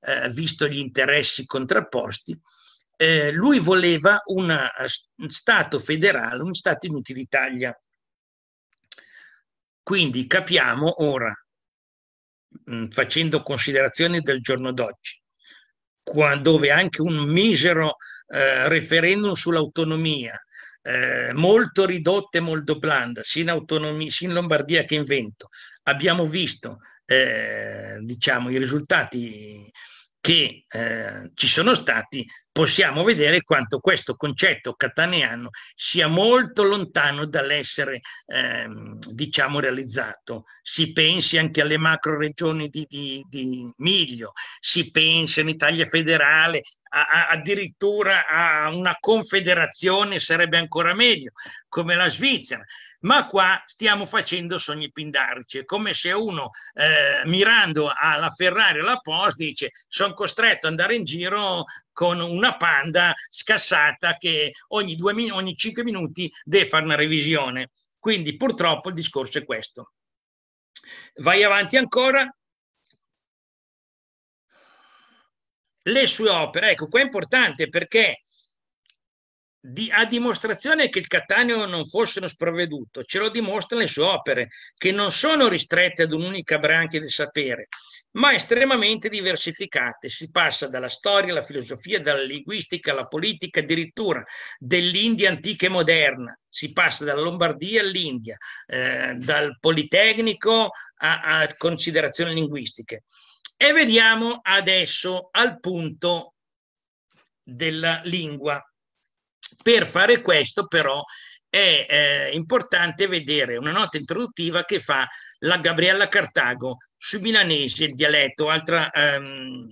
eh, visto gli interessi contrapposti, eh, lui voleva una, un eh, Stato federale, un Stato in d'Italia. Quindi capiamo ora, mh, mm, facendo considerazioni del giorno d'oggi, qua, dove anche un misero eh, referendum sull'autonomia, eh, molto ridotta e molto blanda, sia in, sia in Lombardia che in Vento, abbiamo visto eh, diciamo, i risultati che eh, ci sono stati, possiamo vedere quanto questo concetto cataneano sia molto lontano dall'essere ehm, diciamo realizzato. Si pensi anche alle macro regioni di, di, di Miglio, si pensi in Italia federale, a, a, addirittura a una confederazione sarebbe ancora meglio, come la Svizzera ma qua stiamo facendo sogni pindarici, è come se uno eh, mirando alla Ferrari o alla Porsche dice sono costretto ad andare in giro con una panda scassata che ogni, due, ogni 5 minuti deve fare una revisione. Quindi purtroppo il discorso è questo. Vai avanti ancora. Le sue opere, ecco, qua è importante perché di, a dimostrazione che il Cattaneo non fosse uno sprovveduto, ce lo dimostrano le sue opere, che non sono ristrette ad un'unica branca di sapere, ma estremamente diversificate. Si passa dalla storia alla filosofia, dalla linguistica alla politica, addirittura dell'India antica e moderna. Si passa dalla Lombardia all'India, eh, dal Politecnico a, a considerazioni linguistiche. E vediamo adesso al punto della lingua per fare questo però è eh, importante vedere una nota introduttiva che fa la Gabriella Cartago sui milanesi, il dialetto, altra, ehm,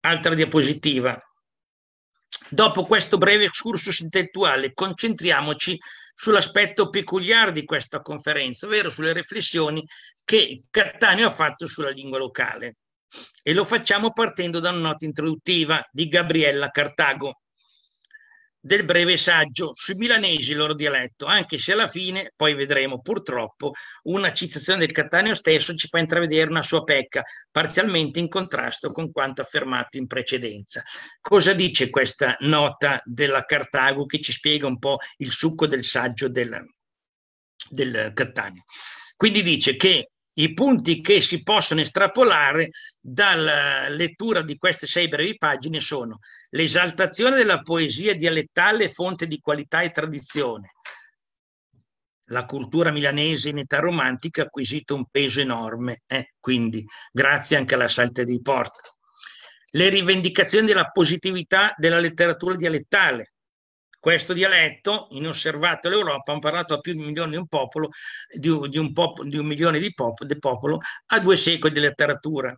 altra diapositiva. Dopo questo breve excursus intellettuale, concentriamoci sull'aspetto peculiare di questa conferenza, ovvero sulle riflessioni che Cattaneo ha fatto sulla lingua locale. E lo facciamo partendo da una nota introduttiva di Gabriella Cartago del breve saggio sui milanesi il loro dialetto, anche se alla fine, poi vedremo purtroppo, una citazione del Cattaneo stesso ci fa intravedere una sua pecca, parzialmente in contrasto con quanto affermato in precedenza. Cosa dice questa nota della Cartago che ci spiega un po' il succo del saggio del, del Cattaneo? Quindi dice che i punti che si possono estrapolare dalla eh, lettura di queste sei brevi pagine sono l'esaltazione della poesia dialettale fonte di qualità e tradizione. La cultura milanese in età romantica ha acquisito un peso enorme, eh, quindi grazie anche alla salte dei porti, Le rivendicazioni della positività della letteratura dialettale, questo dialetto, inosservato l'Europa, ha parlato a più di un milione di un popolo, di, di, un, pop, di un, milione di popolo, di popolo, a due secoli di letteratura.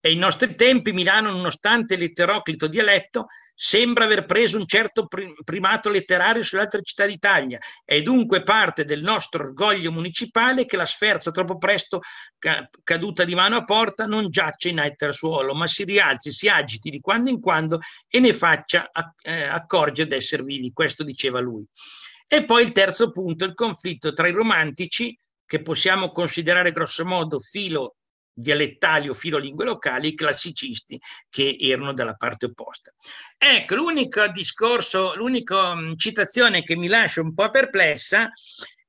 E ai nostri tempi Milano, nonostante l'eteroclito dialetto, sembra aver preso un certo primato letterario sulle altre città d'Italia. È dunque parte del nostro orgoglio municipale che la sferza troppo presto ca- caduta di mano a porta non giaccia in etter suolo, ma si rialzi, si agiti di quando in quando e ne faccia a- eh, accorgere d'essere vivi. Questo diceva lui. E poi il terzo punto, il conflitto tra i romantici, che possiamo considerare grossomodo filo dialettali o filolingue locali, i classicisti che erano dalla parte opposta. Ecco, l'unico discorso, l'unica mm, citazione che mi lascia un po' perplessa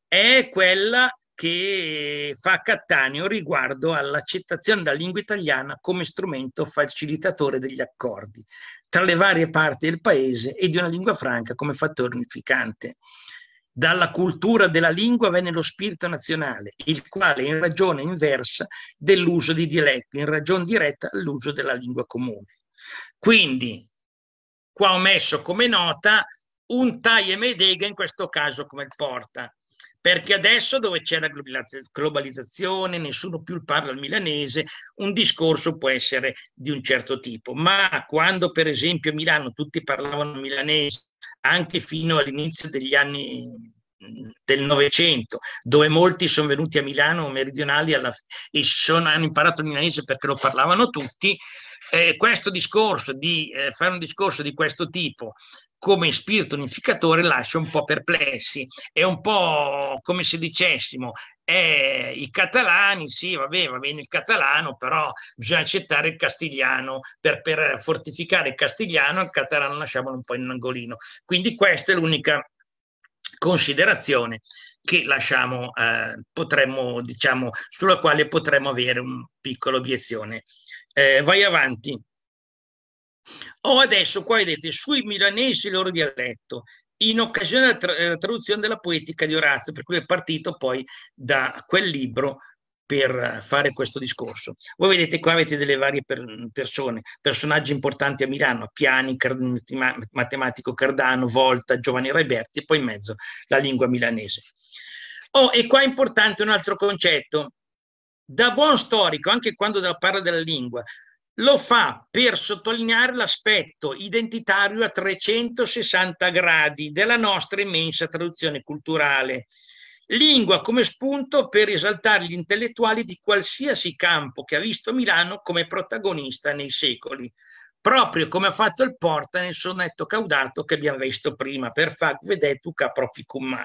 è quella che fa Cattaneo riguardo all'accettazione della lingua italiana come strumento facilitatore degli accordi tra le varie parti del paese e di una lingua franca come fattore unificante dalla cultura della lingua venne lo spirito nazionale, il quale in ragione inversa dell'uso di dialetti, in ragione diretta all'uso della lingua comune. Quindi, qua ho messo come nota un Tai e Medega in questo caso come porta, perché adesso dove c'è la globalizzazione, nessuno più parla il milanese, un discorso può essere di un certo tipo, ma quando per esempio a Milano tutti parlavano milanese anche fino all'inizio degli anni del Novecento, dove molti sono venuti a Milano meridionali alla, e sono, hanno imparato il milanese perché lo parlavano tutti. Eh, questo discorso di eh, fare un discorso di questo tipo come spirito unificatore lascia un po' perplessi, è un po' come se dicessimo eh, i catalani, sì, vabbè, va bene il catalano, però bisogna accettare il castigliano, per, per fortificare il castigliano il catalano lasciamolo un po' in un angolino. Quindi questa è l'unica considerazione che lasciamo, eh, potremmo, diciamo, sulla quale potremmo avere un piccolo obiezione. Eh, vai avanti. Ho adesso qua vedete sui milanesi il loro dialetto, in occasione della tra- eh, traduzione della poetica di Orazio, per cui è partito poi da quel libro per fare questo discorso. Voi vedete qua avete delle varie per- persone, personaggi importanti a Milano, Piani, Car- matematico Cardano, Volta, Giovanni Raiberti e poi in mezzo la lingua milanese. Oh, e qua è importante un altro concetto. Da buon storico, anche quando parla della lingua, lo fa per sottolineare l'aspetto identitario a 360 gradi della nostra immensa traduzione culturale. Lingua come spunto per esaltare gli intellettuali di qualsiasi campo che ha visto Milano come protagonista nei secoli, proprio come ha fatto il Porta nel sonetto caudato che abbiamo visto prima, per far vedere tu propri cumman.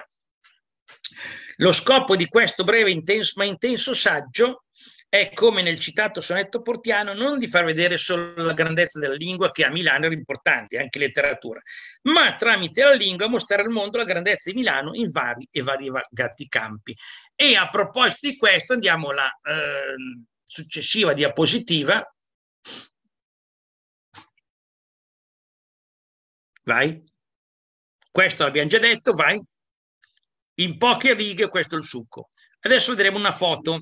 Lo scopo di questo breve intenso, ma intenso saggio è come nel citato sonetto portiano non di far vedere solo la grandezza della lingua che a Milano era importante, anche letteratura, ma tramite la lingua mostrare al mondo la grandezza di Milano in vari e variegati campi. E a proposito di questo andiamo alla eh, successiva diapositiva. Vai. Questo l'abbiamo già detto, vai. In poche righe questo è il succo. Adesso vedremo una foto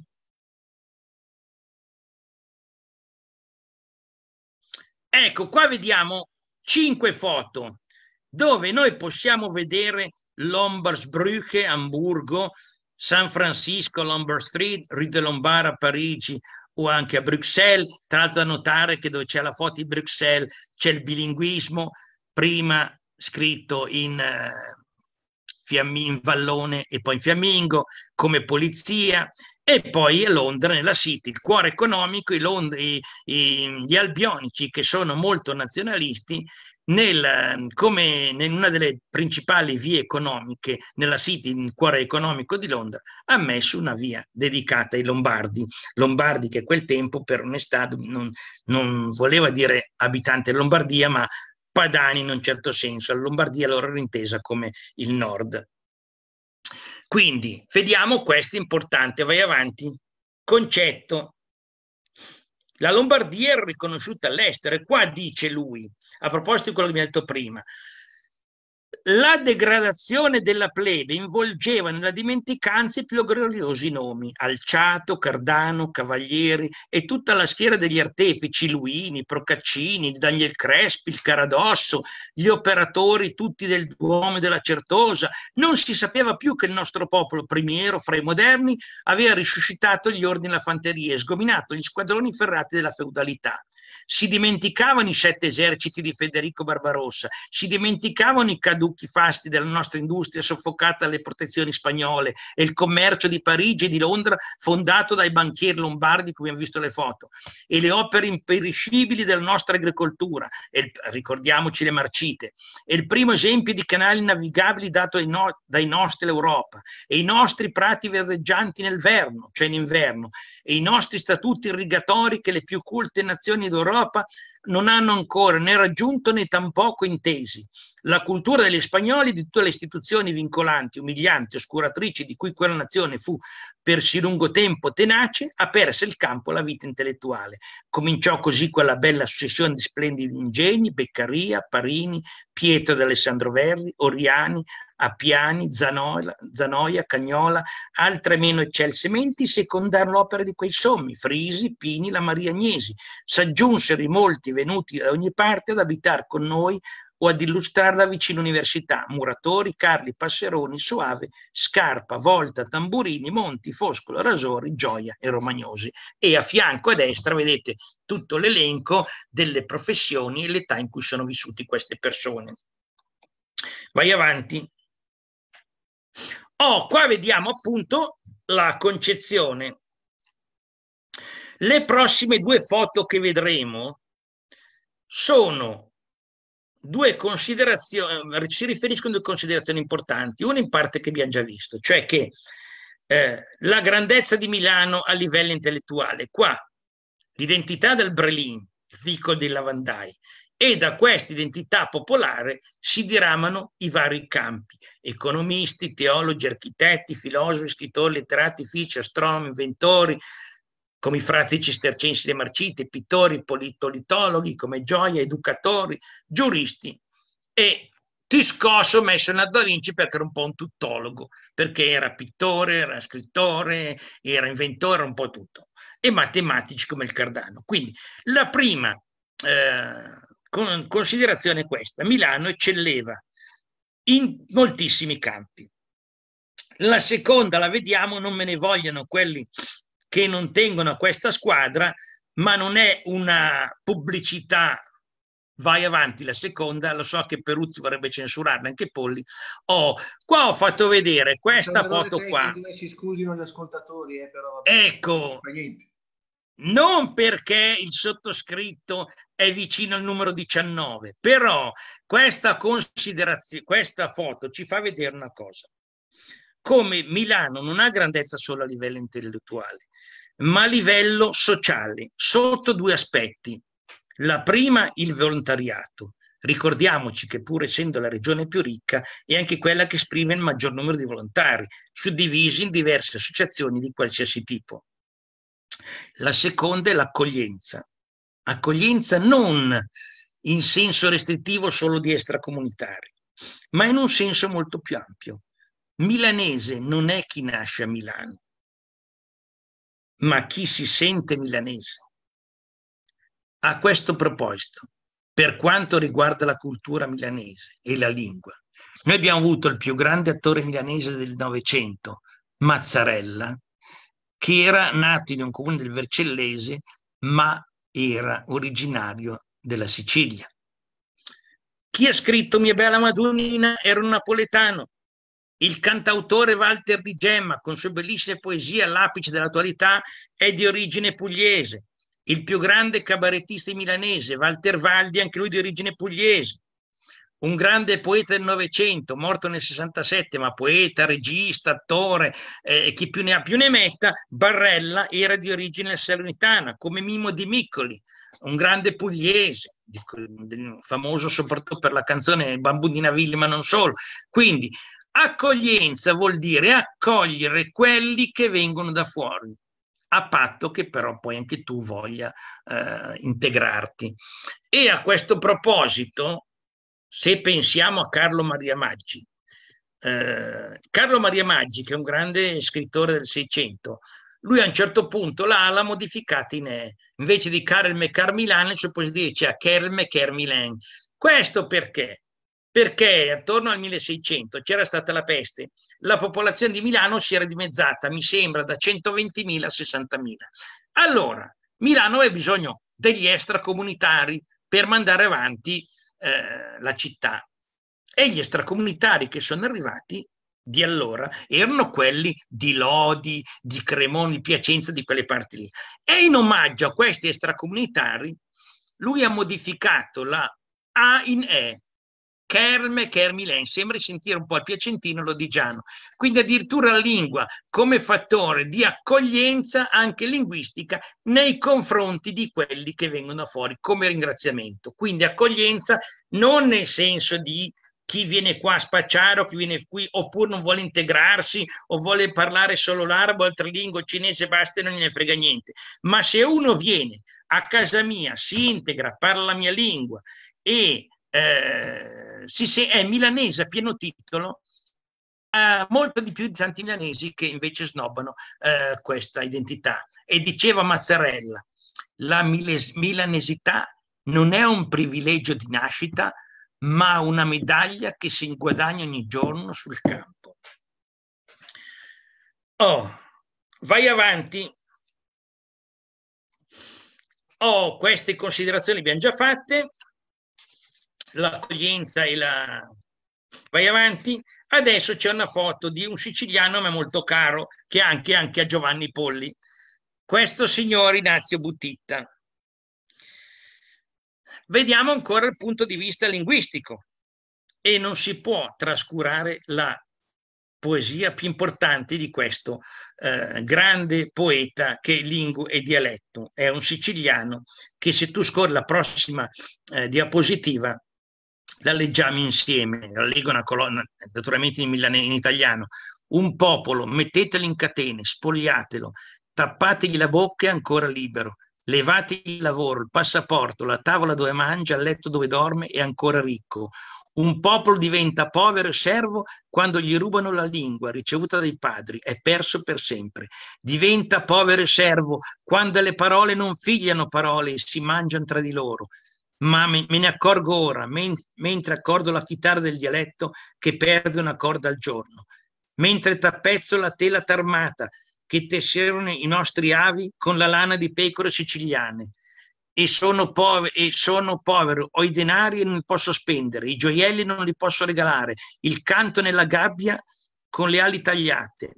Ecco, qua vediamo cinque foto dove noi possiamo vedere Lombardsbrüche, Hamburgo, San Francisco, Lombard Street, Rue de Lombard a Parigi o anche a Bruxelles. Tra l'altro da notare che dove c'è la foto di Bruxelles c'è il bilinguismo, prima scritto in, uh, in vallone e poi in fiammingo, come polizia. E poi a Londra, nella City, il cuore economico, i Lond- i, i, gli albionici che sono molto nazionalisti, nel, come in una delle principali vie economiche nella City, il cuore economico di Londra, ha messo una via dedicata ai Lombardi. Lombardi che a quel tempo, per onestà, non, non voleva dire abitante Lombardia, ma padani in un certo senso. La Lombardia loro era intesa come il nord quindi vediamo questo importante, vai avanti. Concetto. La Lombardia è riconosciuta all'estero e qua dice lui, a proposito di quello che mi ha detto prima, la degradazione della plebe involgeva nella dimenticanza i più gloriosi nomi, Alciato, Cardano, Cavalieri e tutta la schiera degli artefici, Luini, Procaccini, Daniel Crespi, il Caradosso, gli operatori tutti del Duomo e della Certosa. Non si sapeva più che il nostro popolo primiero fra i moderni aveva risuscitato gli ordini della fanteria e sgominato gli squadroni ferrati della feudalità si dimenticavano i sette eserciti di Federico Barbarossa, si dimenticavano i caduchi fasti della nostra industria soffocata alle protezioni spagnole e il commercio di Parigi e di Londra fondato dai banchieri lombardi, come abbiamo visto le foto, e le opere imperiscibili della nostra agricoltura, il, ricordiamoci le marcite, e il primo esempio di canali navigabili dato no, dai nostri all'Europa e i nostri prati verdeggianti nel verno, cioè in inverno, e i nostri statuti irrigatori che le più culte nazioni d'Europa Europa non hanno ancora né raggiunto né tampoco intesi la cultura degli spagnoli di tutte le istituzioni vincolanti, umilianti, oscuratrici di cui quella nazione fu persi lungo tempo tenace, aperse il campo alla vita intellettuale. Cominciò così quella bella successione di splendidi ingegni, Beccaria, Parini, Pietro d'Alessandro Verri, Oriani, Appiani, Zanoia, Zanoia, Cagnola, altre meno eccelse menti secondarono l'opera di quei sommi, Frisi, Pini, la Maria Agnesi. S'aggiunsero i molti venuti da ogni parte ad abitare con noi o ad illustrarla vicino Università, Muratori, Carli, Passeroni, Soave, Scarpa, Volta, Tamburini, Monti, Foscolo, Rasori, Gioia e Romagnosi. E a fianco a destra vedete tutto l'elenco delle professioni e l'età in cui sono vissuti queste persone. Vai avanti. Oh, qua vediamo appunto la concezione. Le prossime due foto che vedremo sono due considerazioni, eh, si riferiscono a due considerazioni importanti, una in parte che abbiamo già visto, cioè che eh, la grandezza di Milano a livello intellettuale, qua l'identità del Brelin, il fico di Lavandai, e da questa identità popolare si diramano i vari campi, economisti, teologi, architetti, filosofi, scrittori, letterati, fici, astronomi, inventori, come i frati cistercensi de marciti, pittori, politologi come Gioia, educatori, giuristi. E Tiscosso messo in Da Vinci perché era un po' un tuttologo, perché era pittore, era scrittore, era inventore, era un po' tutto. E matematici come il Cardano. Quindi la prima eh, considerazione è questa. Milano eccelleva in moltissimi campi. La seconda la vediamo, non me ne vogliono quelli che non tengono a questa squadra, ma non è una pubblicità vai avanti la seconda, lo so che Peruzzi vorrebbe censurarla, anche Polli. Oh, qua ho fatto vedere questa foto qua. Eh, si scusino gli ascoltatori, eh, però vabbè, ecco, non, perché il sottoscritto è vicino al numero 19, però questa considerazione, questa foto ci fa vedere una cosa come Milano non ha grandezza solo a livello intellettuale, ma a livello sociale, sotto due aspetti. La prima, il volontariato. Ricordiamoci che pur essendo la regione più ricca è anche quella che esprime il maggior numero di volontari, suddivisi in diverse associazioni di qualsiasi tipo. La seconda è l'accoglienza. Accoglienza non in senso restrittivo solo di extracomunitari, ma in un senso molto più ampio. Milanese non è chi nasce a Milano, ma chi si sente milanese. A questo proposito, per quanto riguarda la cultura milanese e la lingua, noi abbiamo avuto il più grande attore milanese del Novecento, Mazzarella, che era nato in un comune del Vercellese, ma era originario della Sicilia. Chi ha scritto Mia bella Madonnina era un napoletano, il cantautore Walter Di Gemma, con sue bellissime poesie all'apice dell'attualità, è di origine pugliese. Il più grande cabarettista milanese, Walter Valdi, anche lui di origine pugliese. Un grande poeta del Novecento, morto nel 67, ma poeta, regista, attore, eh, chi più ne ha più ne metta, Barrella era di origine salernitana, come Mimo di Miccoli, un grande pugliese, famoso soprattutto per la canzone Bambù di Navigli, ma non solo. Quindi Accoglienza vuol dire accogliere quelli che vengono da fuori, a patto che però poi anche tu voglia eh, integrarti. E a questo proposito, se pensiamo a Carlo Maria Maggi, eh, Carlo Maria Maggi, che è un grande scrittore del Seicento, lui a un certo punto l'ha modificata in E, invece di Carme Carmilan, cioè poi si dice a Kerme Kermilan. Questo perché? perché attorno al 1600 c'era stata la peste, la popolazione di Milano si era dimezzata, mi sembra, da 120.000 a 60.000. Allora, Milano aveva bisogno degli extracomunitari per mandare avanti eh, la città. E gli extracomunitari che sono arrivati di allora erano quelli di Lodi, di Cremoni, di Piacenza, di quelle parti lì. E in omaggio a questi extracomunitari, lui ha modificato la A in E, Kerme, Kermilen, sembra sentire un po' il piacentino lodigiano. Quindi addirittura la lingua come fattore di accoglienza anche linguistica nei confronti di quelli che vengono fuori come ringraziamento. Quindi accoglienza non nel senso di chi viene qua a spacciare o chi viene qui oppure non vuole integrarsi o vuole parlare solo l'arabo, altre lingue, cinese, basta e non gliene frega niente. Ma se uno viene a casa mia, si integra, parla la mia lingua e eh, sì, sì, è milanese a pieno titolo, eh, molto di più di tanti milanesi che invece snobbano eh, questa identità. E diceva Mazzarella, la miles- milanesità non è un privilegio di nascita, ma una medaglia che si guadagna ogni giorno sul campo. Oh, vai avanti. Oh, queste considerazioni le abbiamo già fatte l'accoglienza e la... Vai avanti. Adesso c'è una foto di un siciliano ma molto caro, che anche, anche a Giovanni Polli. Questo signore Ignazio Buttitta. Vediamo ancora il punto di vista linguistico e non si può trascurare la poesia più importante di questo eh, grande poeta che lingua e dialetto. È un siciliano che se tu scorri la prossima eh, diapositiva la leggiamo insieme, la leggo una colonna, naturalmente in, milane, in italiano, un popolo, mettetelo in catene, spogliatelo, tappategli la bocca è ancora libero, levate il lavoro, il passaporto, la tavola dove mangia, il letto dove dorme è ancora ricco. Un popolo diventa povero e servo quando gli rubano la lingua ricevuta dai padri, è perso per sempre. Diventa povero e servo quando le parole non figliano parole e si mangiano tra di loro ma me, me ne accorgo ora, men, mentre accordo la chitarra del dialetto che perde una corda al giorno, mentre tappezzo la tela tarmata che tesserono i nostri avi con la lana di pecore siciliane. E sono, povero, e sono povero, ho i denari e non li posso spendere, i gioielli non li posso regalare, il canto nella gabbia con le ali tagliate,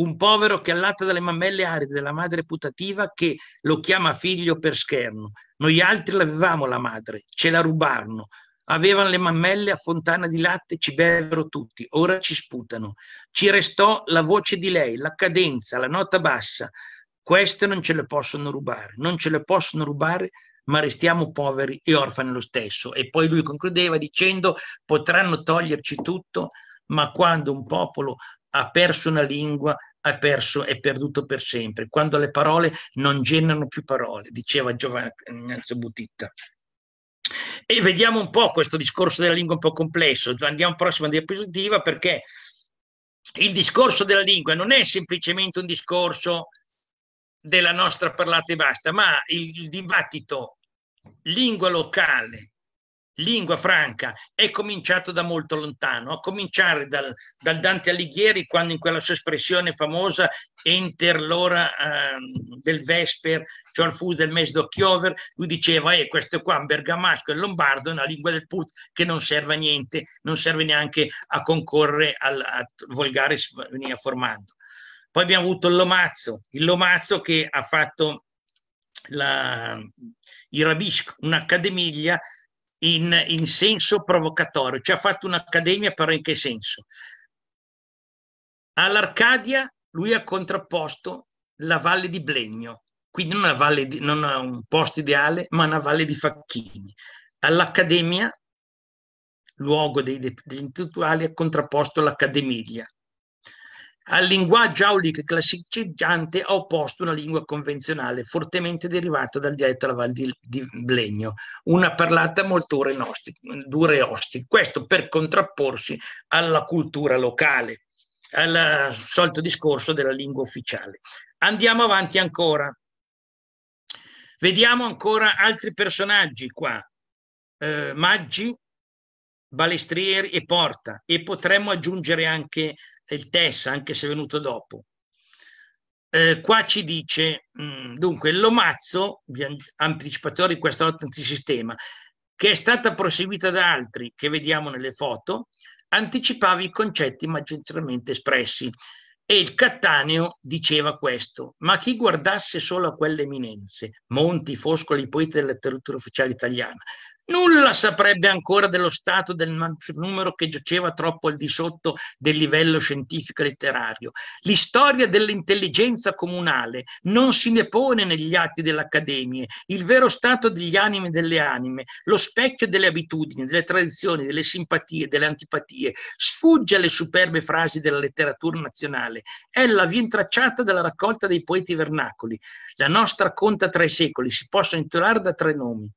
un povero che allatta dalle mammelle aride della madre putativa che lo chiama figlio per scherno, noi altri l'avevamo la madre, ce la rubarono. Avevano le mammelle a fontana di latte, ci bevvero tutti, ora ci sputano. Ci restò la voce di lei, la cadenza, la nota bassa. Queste non ce le possono rubare, non ce le possono rubare ma restiamo poveri e orfani lo stesso. E poi lui concludeva dicendo potranno toglierci tutto, ma quando un popolo ha perso una lingua è, perso, è perduto per sempre, quando le parole non generano più parole, diceva Giovanni Butitta. E vediamo un po' questo discorso della lingua un po' complesso, andiamo prossima diapositiva perché il discorso della lingua non è semplicemente un discorso della nostra parlata e basta, ma il, il dibattito lingua locale lingua franca è cominciato da molto lontano, a cominciare dal, dal Dante Alighieri quando in quella sua espressione famosa enter l'ora eh, del vesper, cioè il fu del mese d'occhiover, lui diceva eh, questo qua, bergamasco e lombardo, è una lingua del put che non serve a niente, non serve neanche a concorrere al a volgare veniva formando. Poi abbiamo avuto il Lomazzo, il Lomazzo che ha fatto la, il Rabisco, un'accademiglia in, in senso provocatorio, cioè ha fatto un'accademia però in che senso? All'Arcadia lui ha contrapposto la valle di Blegno, quindi non, una valle di, non un posto ideale, ma una valle di Facchini. All'Accademia, luogo dei, degli intellettuali, ha contrapposto l'Accademiglia, al linguaggio aulic classicizzante ha opposto una lingua convenzionale, fortemente derivata dal dialetto alla Val di, di Blegno, una parlata molto dura e ostica, questo per contrapporsi alla cultura locale, al solito discorso della lingua ufficiale. Andiamo avanti ancora. Vediamo ancora altri personaggi qua. Eh, Maggi, Balestrieri e Porta e potremmo aggiungere anche il TES, anche se è venuto dopo. Eh, qua ci dice, mh, mm, dunque, Lomazzo, anticipatore di questa lotta antisistema, che è stata proseguita da altri, che vediamo nelle foto, anticipava i concetti maggiormente espressi. E il Cattaneo diceva questo, ma chi guardasse solo a quelle eminenze, monti, foscoli, poeti della letteratura ufficiale italiana, nulla saprebbe ancora dello stato del numero che giaceva troppo al di sotto del livello scientifico letterario. L'istoria dell'intelligenza comunale non si ne pone negli atti delle accademie, il vero stato degli animi e delle anime, lo specchio delle abitudini, delle tradizioni, delle simpatie, delle antipatie, sfugge alle superbe frasi della letteratura nazionale. Ella viene tracciata dalla raccolta dei poeti vernacoli. La nostra conta tra i secoli, si possono intitolare da tre nomi.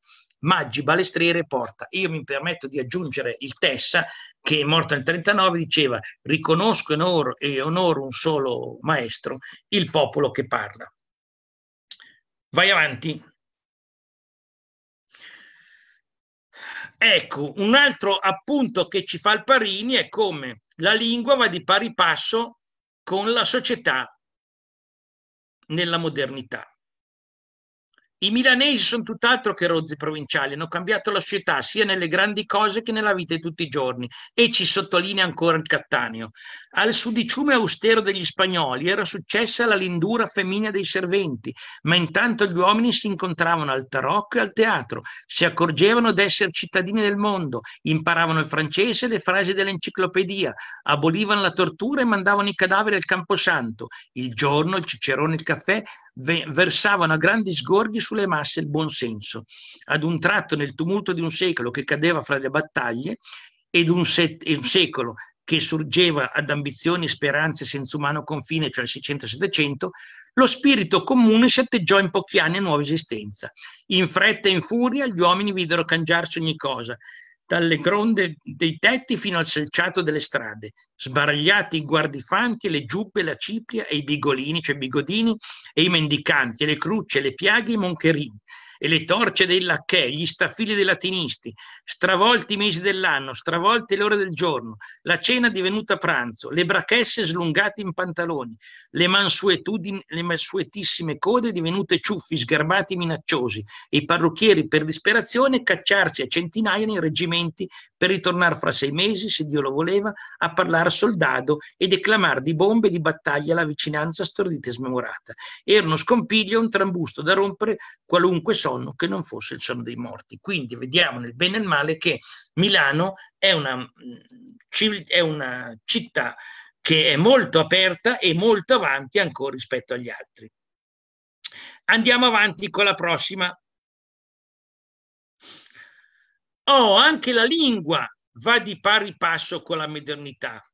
Maggi Balestriere porta. Io mi permetto di aggiungere il Tessa che è morto nel 39 diceva riconosco onor, e onoro un solo maestro, il popolo che parla. Vai avanti. Ecco, un altro appunto che ci fa il Parini è come la lingua va di pari passo con la società nella modernità. I milanesi sono tutt'altro che rozzi provinciali, hanno cambiato la società sia nelle grandi cose che nella vita di tutti i giorni e ci sottolinea ancora il Cattaneo. Al sudiciume austero degli spagnoli era successa la lindura femmina dei serventi, ma intanto gli uomini si incontravano al tarocco e al teatro, si accorgevano d'essere cittadini del mondo, imparavano il francese e le frasi dell'enciclopedia, abolivano la tortura e mandavano i cadaveri al Camposanto. Il giorno, il cicerone, e il caffè versavano a grandi sgorghi sulle masse il buonsenso. Ad un tratto nel tumulto di un secolo che cadeva fra le battaglie ed un, un secolo che sorgeva ad ambizioni e speranze senza umano confine, cioè il 600-700, lo spirito comune si atteggiò in pochi anni a nuova esistenza. In fretta e in furia gli uomini videro cangiarsi ogni cosa, dalle gronde dei tetti fino al selciato delle strade, sbaragliati i guardifanti, le giubbe, la cipria e i bigolini, cioè bigodini, e i mendicanti, e le crucce, le piaghe, i moncherini, e le torce dei lacchè, gli staffili dei latinisti, stravolti i mesi dell'anno, stravolte le ore del giorno, la cena divenuta pranzo, le brachesse slungate in pantaloni, le, le mansuetissime code divenute ciuffi, sgarbati, minacciosi, e i parrucchieri per disperazione cacciarsi a centinaia nei reggimenti per ritornare fra sei mesi, se Dio lo voleva, a parlare soldato e declamare di bombe e di battaglia la vicinanza stordita e smemorata. Era uno scompiglio, un trambusto da rompere qualunque sonno che non fosse il sonno dei morti. Quindi vediamo nel bene e nel male che Milano è una, mm, è una città che è molto aperta e molto avanti ancora rispetto agli altri. Andiamo avanti con la prossima Oh, anche la lingua va di pari passo con la modernità.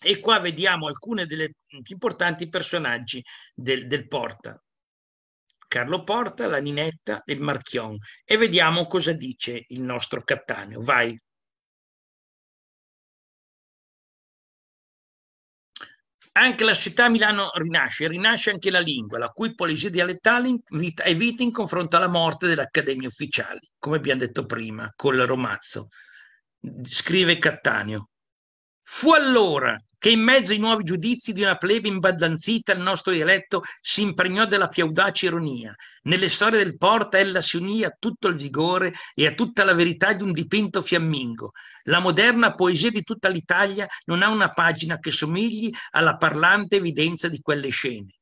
E qua vediamo alcune delle più importanti personaggi del, del Porta. Carlo Porta, la Ninetta e il Marchion. E vediamo cosa dice il nostro Cattaneo. Vai. Anche la città Milano rinasce, rinasce anche la lingua, la cui poesia dialettale è evita in confronto alla morte delle accademie ufficiali, come abbiamo detto prima, col romazzo. Scrive Cattaneo. Fu allora che in mezzo ai nuovi giudizi di una plebe imbaldanzita il nostro dialetto si impregnò della più audace ironia. Nelle storie del Porta ella si unì a tutto il vigore e a tutta la verità di un dipinto fiammingo. La moderna poesia di tutta l'Italia non ha una pagina che somigli alla parlante evidenza di quelle scene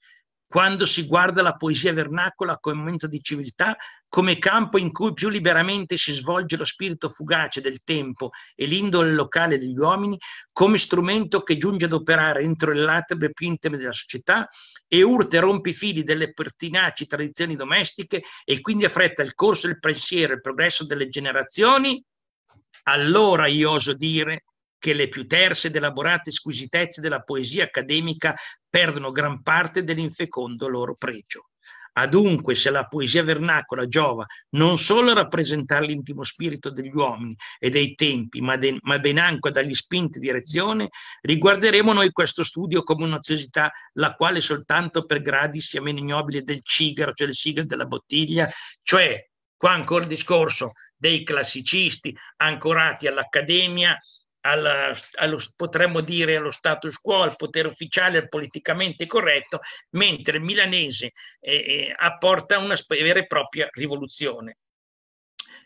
quando si guarda la poesia vernacola come momento di civiltà, come campo in cui più liberamente si svolge lo spirito fugace del tempo e l'indole locale degli uomini, come strumento che giunge ad operare entro le latebre più intime della società e urta e rompe i fili delle pertinaci tradizioni domestiche e quindi affretta il corso del pensiero e il progresso delle generazioni, allora io oso dire che le più terse ed elaborate squisitezze della poesia accademica perdono gran parte dell'infecondo loro pregio. Adunque, se la poesia vernacola giova non solo a rappresentare l'intimo spirito degli uomini e dei tempi, ma, de, ma ben anche dagli spinti di reazione, riguarderemo noi questo studio come un'oziosità la quale soltanto per gradi sia meno ignobile del cigaro, cioè del sigaro della bottiglia, cioè qua ancora il discorso dei classicisti ancorati all'accademia alla, allo, potremmo dire allo status quo, al potere ufficiale, al politicamente corretto, mentre il milanese eh, eh apporta una vera e propria rivoluzione.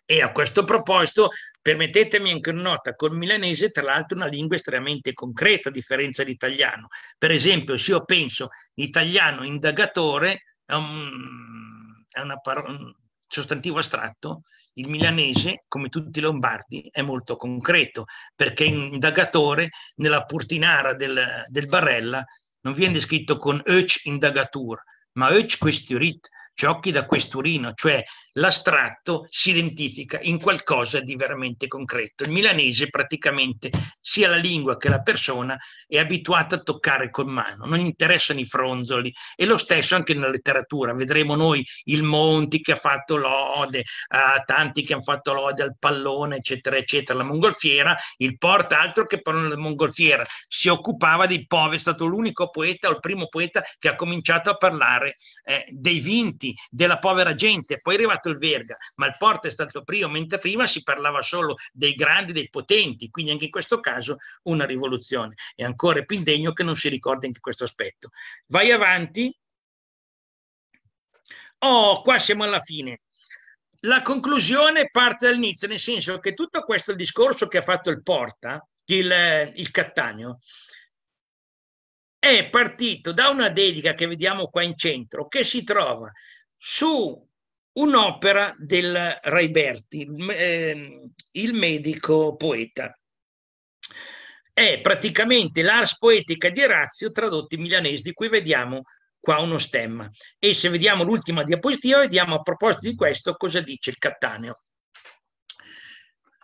E a questo proposito, permettetemi anche una nota, col milanese tra l'altro una lingua estremamente concreta a differenza dell'italiano. Per esempio, se io penso italiano indagatore, um, è una parola, un sostantivo astratto, il milanese, come tutti i lombardi, è molto concreto, perché indagatore nella portinara del, del Barella non viene descritto con Euch indagatur, ma Euch questurit, cioè occhi da questurino, cioè l'astratto si identifica in qualcosa di veramente concreto. Il milanese praticamente sia la lingua che la persona è abituata a toccare con mano, non gli interessano i fronzoli e lo stesso anche nella letteratura. Vedremo noi il Monti che ha fatto lode, uh, tanti che hanno fatto lode al pallone, eccetera, eccetera, la mongolfiera, il Porta, altro che parla della mongolfiera, si occupava dei poveri, è stato l'unico poeta o il primo poeta che ha cominciato a parlare eh, dei vinti, della povera gente, poi è arrivato arrivato il Verga, ma il Porta è stato primo, mentre prima si parlava solo dei grandi, dei potenti, quindi anche in questo caso una rivoluzione. È ancora più indegno che non si ricordi anche questo aspetto. Vai avanti. Oh, qua siamo alla fine. La conclusione parte dall'inizio, nel senso che tutto questo discorso che ha fatto il Porta, il, eh, il Cattaneo, è partito da una dedica che vediamo qua in centro, che si trova su un'opera del Raiberti, eh, il medico poeta. È praticamente l'ars poetica di Orazio tradotto in milanese, di cui vediamo qua uno stemma. E se vediamo l'ultima diapositiva, vediamo a proposito di questo cosa dice il Cattaneo.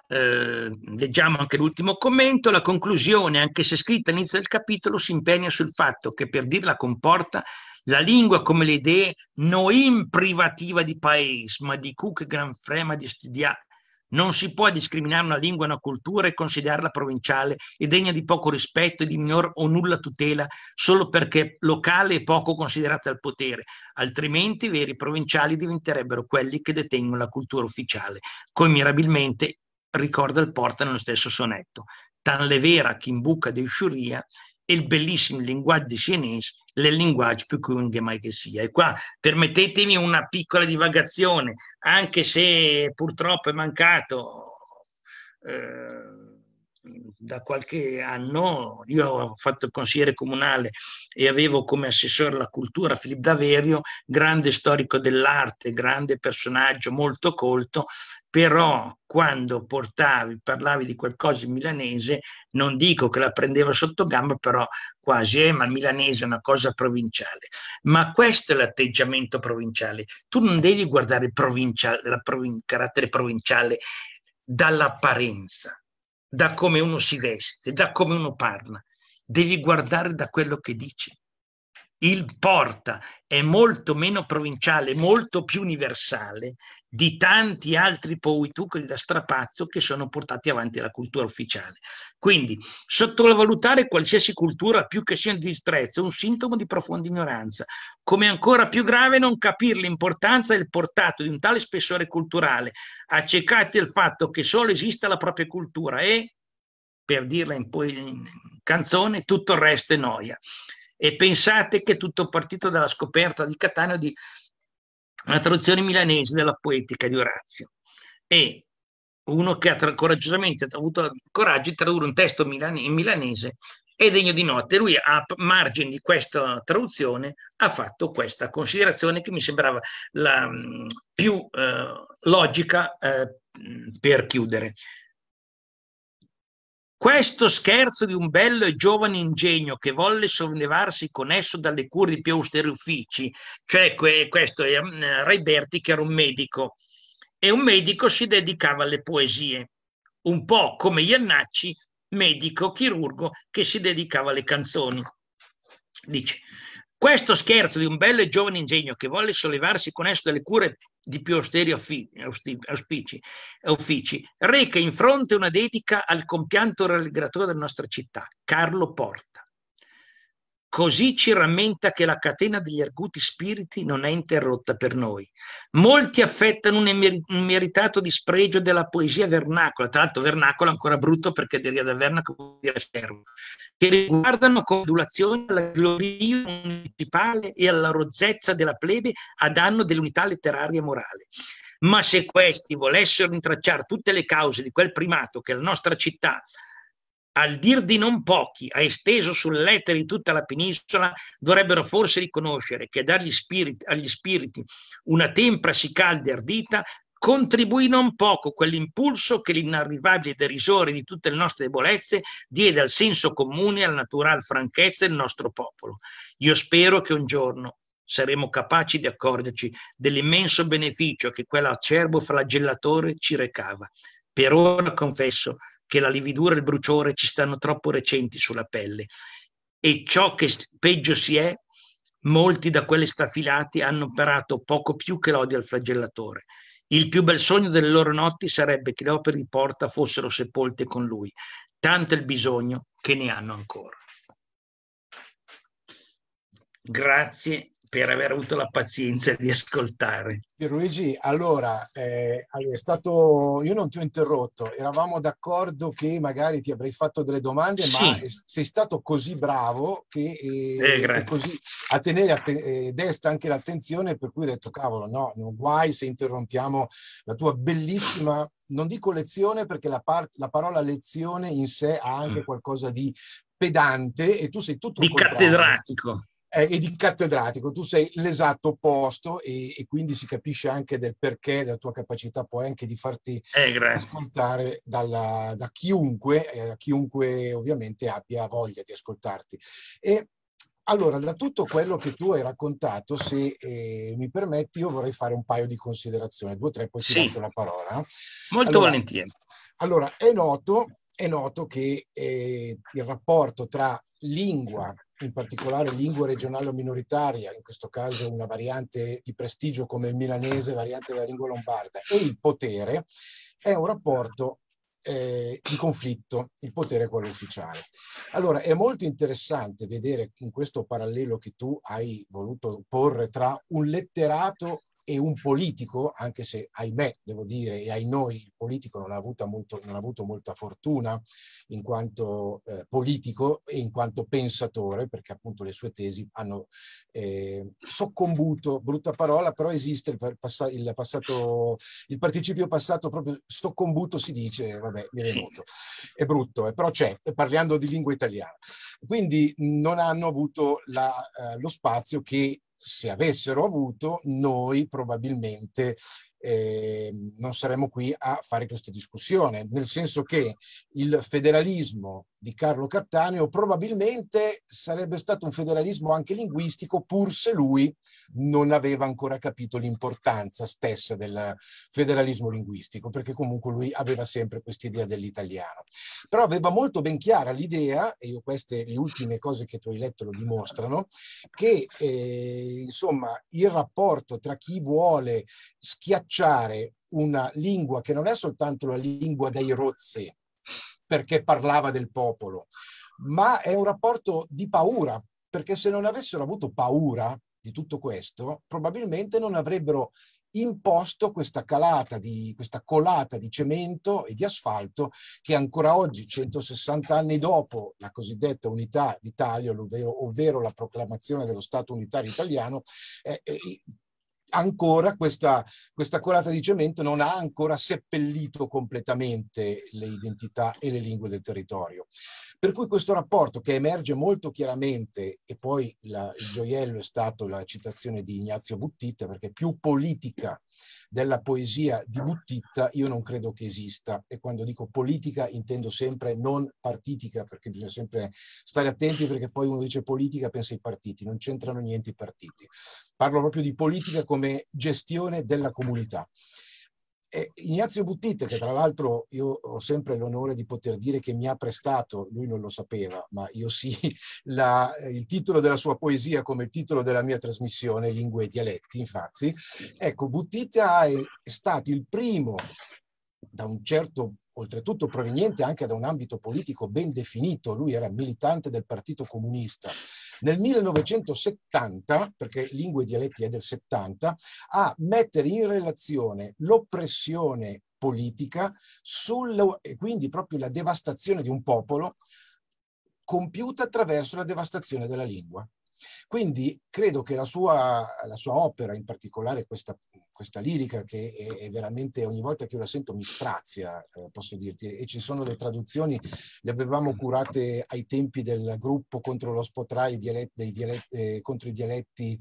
Eh, leggiamo anche l'ultimo commento, la conclusione, anche se scritta all'inizio del capitolo, si impegna sul fatto che per dirla comporta la lingua, come le idee, non privativa di paese, ma di cui cuc gran frema di studiare. Non si può discriminare una lingua e una cultura e considerarla provinciale e degna di poco rispetto e di minor o nulla tutela solo perché locale e poco considerata al potere, altrimenti i veri provinciali diventerebbero quelli che detengono la cultura ufficiale, come mirabilmente ricorda il Porta nello stesso sonetto. Tan le vera chi in buca di usciuria il bellissimo linguaggio cinese le linguaggi più lunghe mai che sia. E qua permettetemi una piccola divagazione, anche se purtroppo è mancato eh, da qualche anno, io ho fatto il consigliere comunale e avevo come assessore la cultura Filippo Daverio, grande storico dell'arte, grande personaggio, molto colto, però quando portavi, parlavi di qualcosa in milanese, non dico che la prendeva sotto gamba, però quasi, eh, ma il milanese è una cosa provinciale. Ma questo è l'atteggiamento provinciale. Tu non devi guardare il provin- carattere provinciale dall'apparenza, da come uno si veste, da come uno parla. Devi guardare da quello che dice. Il porta è molto meno provinciale, molto più universale di tanti altri poetucoli da strapazzo che sono portati avanti la cultura ufficiale. Quindi sottovalutare qualsiasi cultura, più che sia un disprezzo, è un sintomo di profonda ignoranza, come ancora più grave non capire l'importanza e il portato di un tale spessore culturale, accecati al fatto che solo esista la propria cultura e, per dirla in, po- in canzone, tutto il resto è noia e pensate che tutto partito dalla scoperta di Catania di la traduzione milanese della poetica di Orazio e uno che ha coraggiosamente ha avuto il coraggio di tradurre un testo milan- in milanese è degno di notte. Lui a margine di questa traduzione ha fatto questa considerazione che mi sembrava la mm, più eh, logica eh, per chiudere. Questo scherzo di un bello e giovane ingegno che volle sollevarsi con esso dalle cure di più austeri uffici, cioè que- questo è eh, Ray Berti che era un medico, e un medico si dedicava alle poesie, un po' come Iannacci, medico chirurgo che si dedicava alle canzoni. Dice, questo scherzo di un bello e giovane ingegno che volle sollevarsi con esso dalle cure di più austeri auspici, uffici, reca in fronte una dedica al compianto rallegratore della nostra città, Carlo Porta. Così ci rammenta che la catena degli arguti spiriti non è interrotta per noi. Molti affettano un, emer- un meritato dispregio della poesia vernacola, tra l'altro vernacola ancora brutto perché deriva da verna come dire servo, che riguardano con adulazione alla gloria municipale e alla rozzezza della plebe a danno dell'unità letteraria e morale ma se questi volessero intracciare tutte le cause di quel primato che la nostra città al dir di non pochi, ha esteso sull'etere di tutta la penisola, dovrebbero forse riconoscere che dargli spiriti, agli spiriti una tempra si calda e ardita contribuì non poco quell'impulso che l'inarrivabile derisore di tutte le nostre debolezze diede al senso comune e alla natural franchezza del nostro popolo. Io spero che un giorno saremo capaci di accorgerci dell'immenso beneficio che quell'acerbo flagellatore ci recava. Per ora confesso che la lividura e il bruciore ci stanno troppo recenti sulla pelle e ciò che peggio si è, molti da quelle strafilati hanno operato poco più che l'odio al flagellatore. Il più bel sogno delle loro notti sarebbe che le opere di Porta fossero sepolte con lui. Tanto è il bisogno che ne hanno ancora. Grazie per aver avuto la pazienza di ascoltare. Luigi, allora, eh, è stato, io non ti ho interrotto, eravamo d'accordo che magari ti avrei fatto delle domande, sì. ma sei stato così bravo che eh, eh, così a tenere a te, eh, desta anche l'attenzione, per cui ho detto, cavolo, no, non guai se interrompiamo la tua bellissima non dico lezione perché la, par- la, parola lezione in sé ha anche mm. qualcosa di pedante e tu sei tutto... Di contrario. cattedratico eh, e di cattedratico, tu sei l'esatto opposto e, e, quindi si capisce anche del perché, della tua capacità poi anche di farti eh, ascoltare dalla, da chiunque, eh, chiunque ovviamente abbia voglia di ascoltarti. E allora, da tutto quello che tu hai raccontato, se eh, mi permetti, io vorrei fare un paio di considerazioni, due o tre, poi ti sì. la parola. Molto allora, volentieri. Allora, è noto, è noto che eh, il rapporto tra lingua in particolare lingua regionale o minoritaria, in questo caso una variante di prestigio come il milanese, variante della lingua lombarda, e il potere, è un rapporto eh, di conflitto, il potere è quello ufficiale. Allora è molto interessante vedere in questo parallelo che tu hai voluto porre tra un letterato e un politico, anche se ahimè, devo dire, e ai noi il politico non ha, molto, non ha avuto, molta fortuna in quanto eh, politico e in quanto pensatore, perché appunto le sue tesi hanno eh, soccombuto, brutta parola, però esiste il, passa, il, passato, il participio passato proprio soccombuto si dice, vabbè, mi è venuto, è brutto, eh, però c'è, eh, parlando di lingua italiana. Quindi non hanno avuto la, eh, lo spazio che se avessero avuto, noi probabilmente eh, non saremmo qui a fare questa discussione, nel senso che il federalismo di Carlo Cattaneo, probabilmente sarebbe stato un federalismo anche linguistico, pur se lui non aveva ancora capito l'importanza stessa del federalismo linguistico, perché comunque lui aveva sempre quest'idea dell'italiano. Però aveva molto ben chiara l'idea, e io queste le ultime cose che tu hai letto lo dimostrano, che eh, insomma il rapporto tra chi vuole schiacciare una lingua che non è soltanto la lingua dei rozzi, perché parlava del popolo, ma è un rapporto di paura, perché se non avessero avuto paura di tutto questo, probabilmente non avrebbero imposto questa calata di questa colata di cemento e di asfalto che ancora oggi 160 anni dopo la cosiddetta unità d'Italia ovvero, ovvero la proclamazione dello Stato unitario italiano eh, eh, ancora questa, questa colata di cemento non ha ancora seppellito completamente le identità e le lingue del territorio. Per cui questo rapporto che emerge molto chiaramente, e poi la, il gioiello è stato la citazione di Ignazio Buttitta, perché più politica della poesia di Buttitta io non credo che esista. E quando dico politica intendo sempre non partitica, perché bisogna sempre stare attenti, perché poi uno dice politica pensa ai partiti, non c'entrano niente i partiti. Parlo proprio di politica come gestione della comunità. E Ignazio Buttit, che tra l'altro io ho sempre l'onore di poter dire che mi ha prestato, lui non lo sapeva, ma io sì, la, il titolo della sua poesia come il titolo della mia trasmissione, Lingue e dialetti, infatti. Ecco, Buttit è, è stato il primo, da un certo oltretutto proveniente anche da un ambito politico ben definito, lui era militante del Partito Comunista nel 1970, perché Lingue e Dialetti è del 70, a mettere in relazione l'oppressione politica sul, e quindi proprio la devastazione di un popolo compiuta attraverso la devastazione della lingua. Quindi credo che la sua, la sua opera, in particolare questa questa lirica che è, è, veramente ogni volta che io la sento mi strazia, eh, posso dirti, e ci sono le traduzioni, le avevamo curate ai tempi del gruppo contro lo spotrai eh, contro i dialetti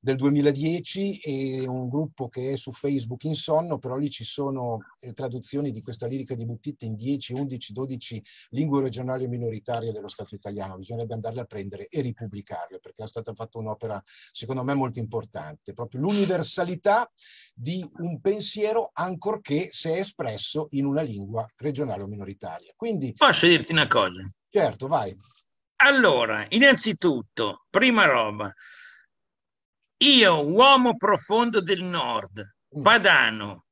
del 2010 e un gruppo che è su Facebook in sonno, però lì ci sono le eh, traduzioni di questa lirica di Buttitta in 10, 11, 12 lingue regionali minoritarie dello Stato italiano, bisognerebbe andarle a prendere e ripubblicarle perché è stata fatta un'opera secondo me molto importante, proprio l'universalità di un pensiero ancorché se espresso in una lingua regionale o minoritaria. Quindi, Posso dirti una cosa? Certo, vai. Allora, innanzitutto, prima roba, io uomo profondo del nord, mm. padano,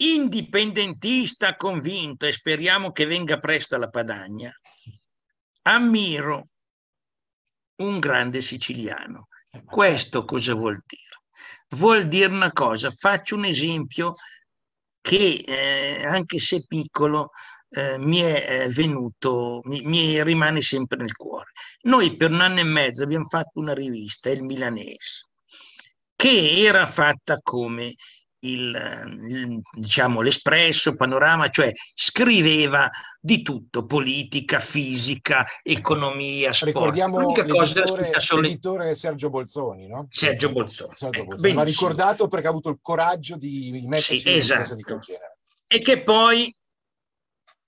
indipendentista convinto e speriamo che venga presto alla Padagna, ammiro un grande siciliano. Eh, Questo cosa vuol dire? vuol dire una cosa. Faccio un esempio che eh, anche se piccolo eh, mi è eh, venuto, mi, mi, rimane sempre nel cuore. Noi per un anno e mezzo abbiamo fatto una rivista, il Milanese, che era fatta come il, il, diciamo, l'Espresso, Panorama, cioè scriveva di tutto, politica, fisica, economia, sport. Ricordiamo L'unica cosa l'editore, solo... l'editore Sergio Bolzoni, no? Sergio Bolzoni. Sergio ecco, Bolzoni. Va ricordato perché ha avuto il coraggio di mettersi sì, in esatto. cosa di quel genere. E che poi,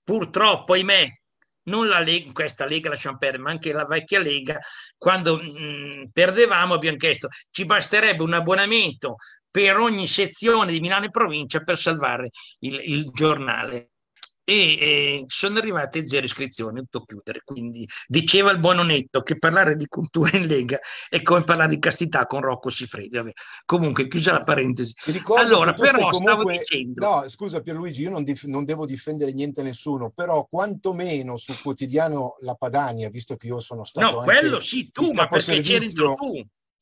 purtroppo, ahimè, non la Lega, questa Lega lasciamo perdere, ma anche la vecchia Lega, quando mh, mm, perdevamo abbiamo chiesto ci basterebbe un abbonamento per ogni sezione di Milano e provincia per salvare il, il giornale. E eh, sono arrivate zero iscrizioni, tutto chiudere. Quindi diceva il buon Onetto che parlare di cultura in Lega è come parlare di castità con Rocco Sifredi. Vabbè. Comunque, chiusa la parentesi. Allora, però comunque... stavo dicendo. No, scusa Pierluigi, io non, dif- non, devo difendere niente a nessuno, però quantomeno sul quotidiano La Padania, visto che io sono stato. No, quello sì, tu, ma perché c'eri tu.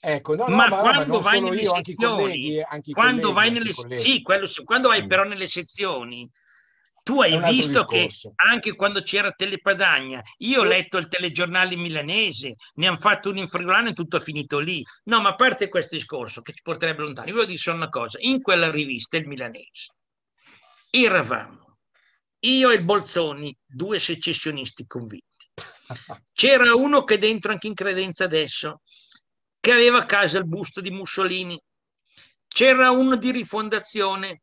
Ecco, no, no, ma, ma, quando ma vai nelle io, sezioni, colleghi, eh, quando colleghi, vai nelle sì, quello, quando vai mm. però nelle sezioni, tu hai visto discorso. che anche quando c'era Telepadagna, io ho letto il telegiornale milanese, ne hanno fatto un in e tutto è finito lì. No, ma a parte questo discorso che ci porterebbe lontano, io voglio dire solo una cosa, in quella rivista, il milanese, eravamo io e il Bolzoni, due secessionisti convinti. C'era uno che dentro anche in credenza adesso, che aveva a casa il busto di Mussolini, c'era uno di rifondazione,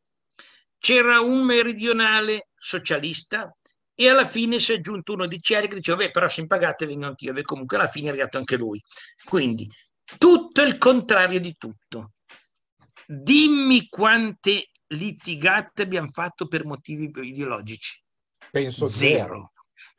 c'era un meridionale socialista e alla fine si è aggiunto uno di Cieri che diceva, beh però se impagate vengo anch'io, beh comunque alla fine è arrivato anche lui. Quindi tutto il contrario di tutto. Dimmi quante litigate abbiamo fatto per motivi ideologici. Penso zero. zero.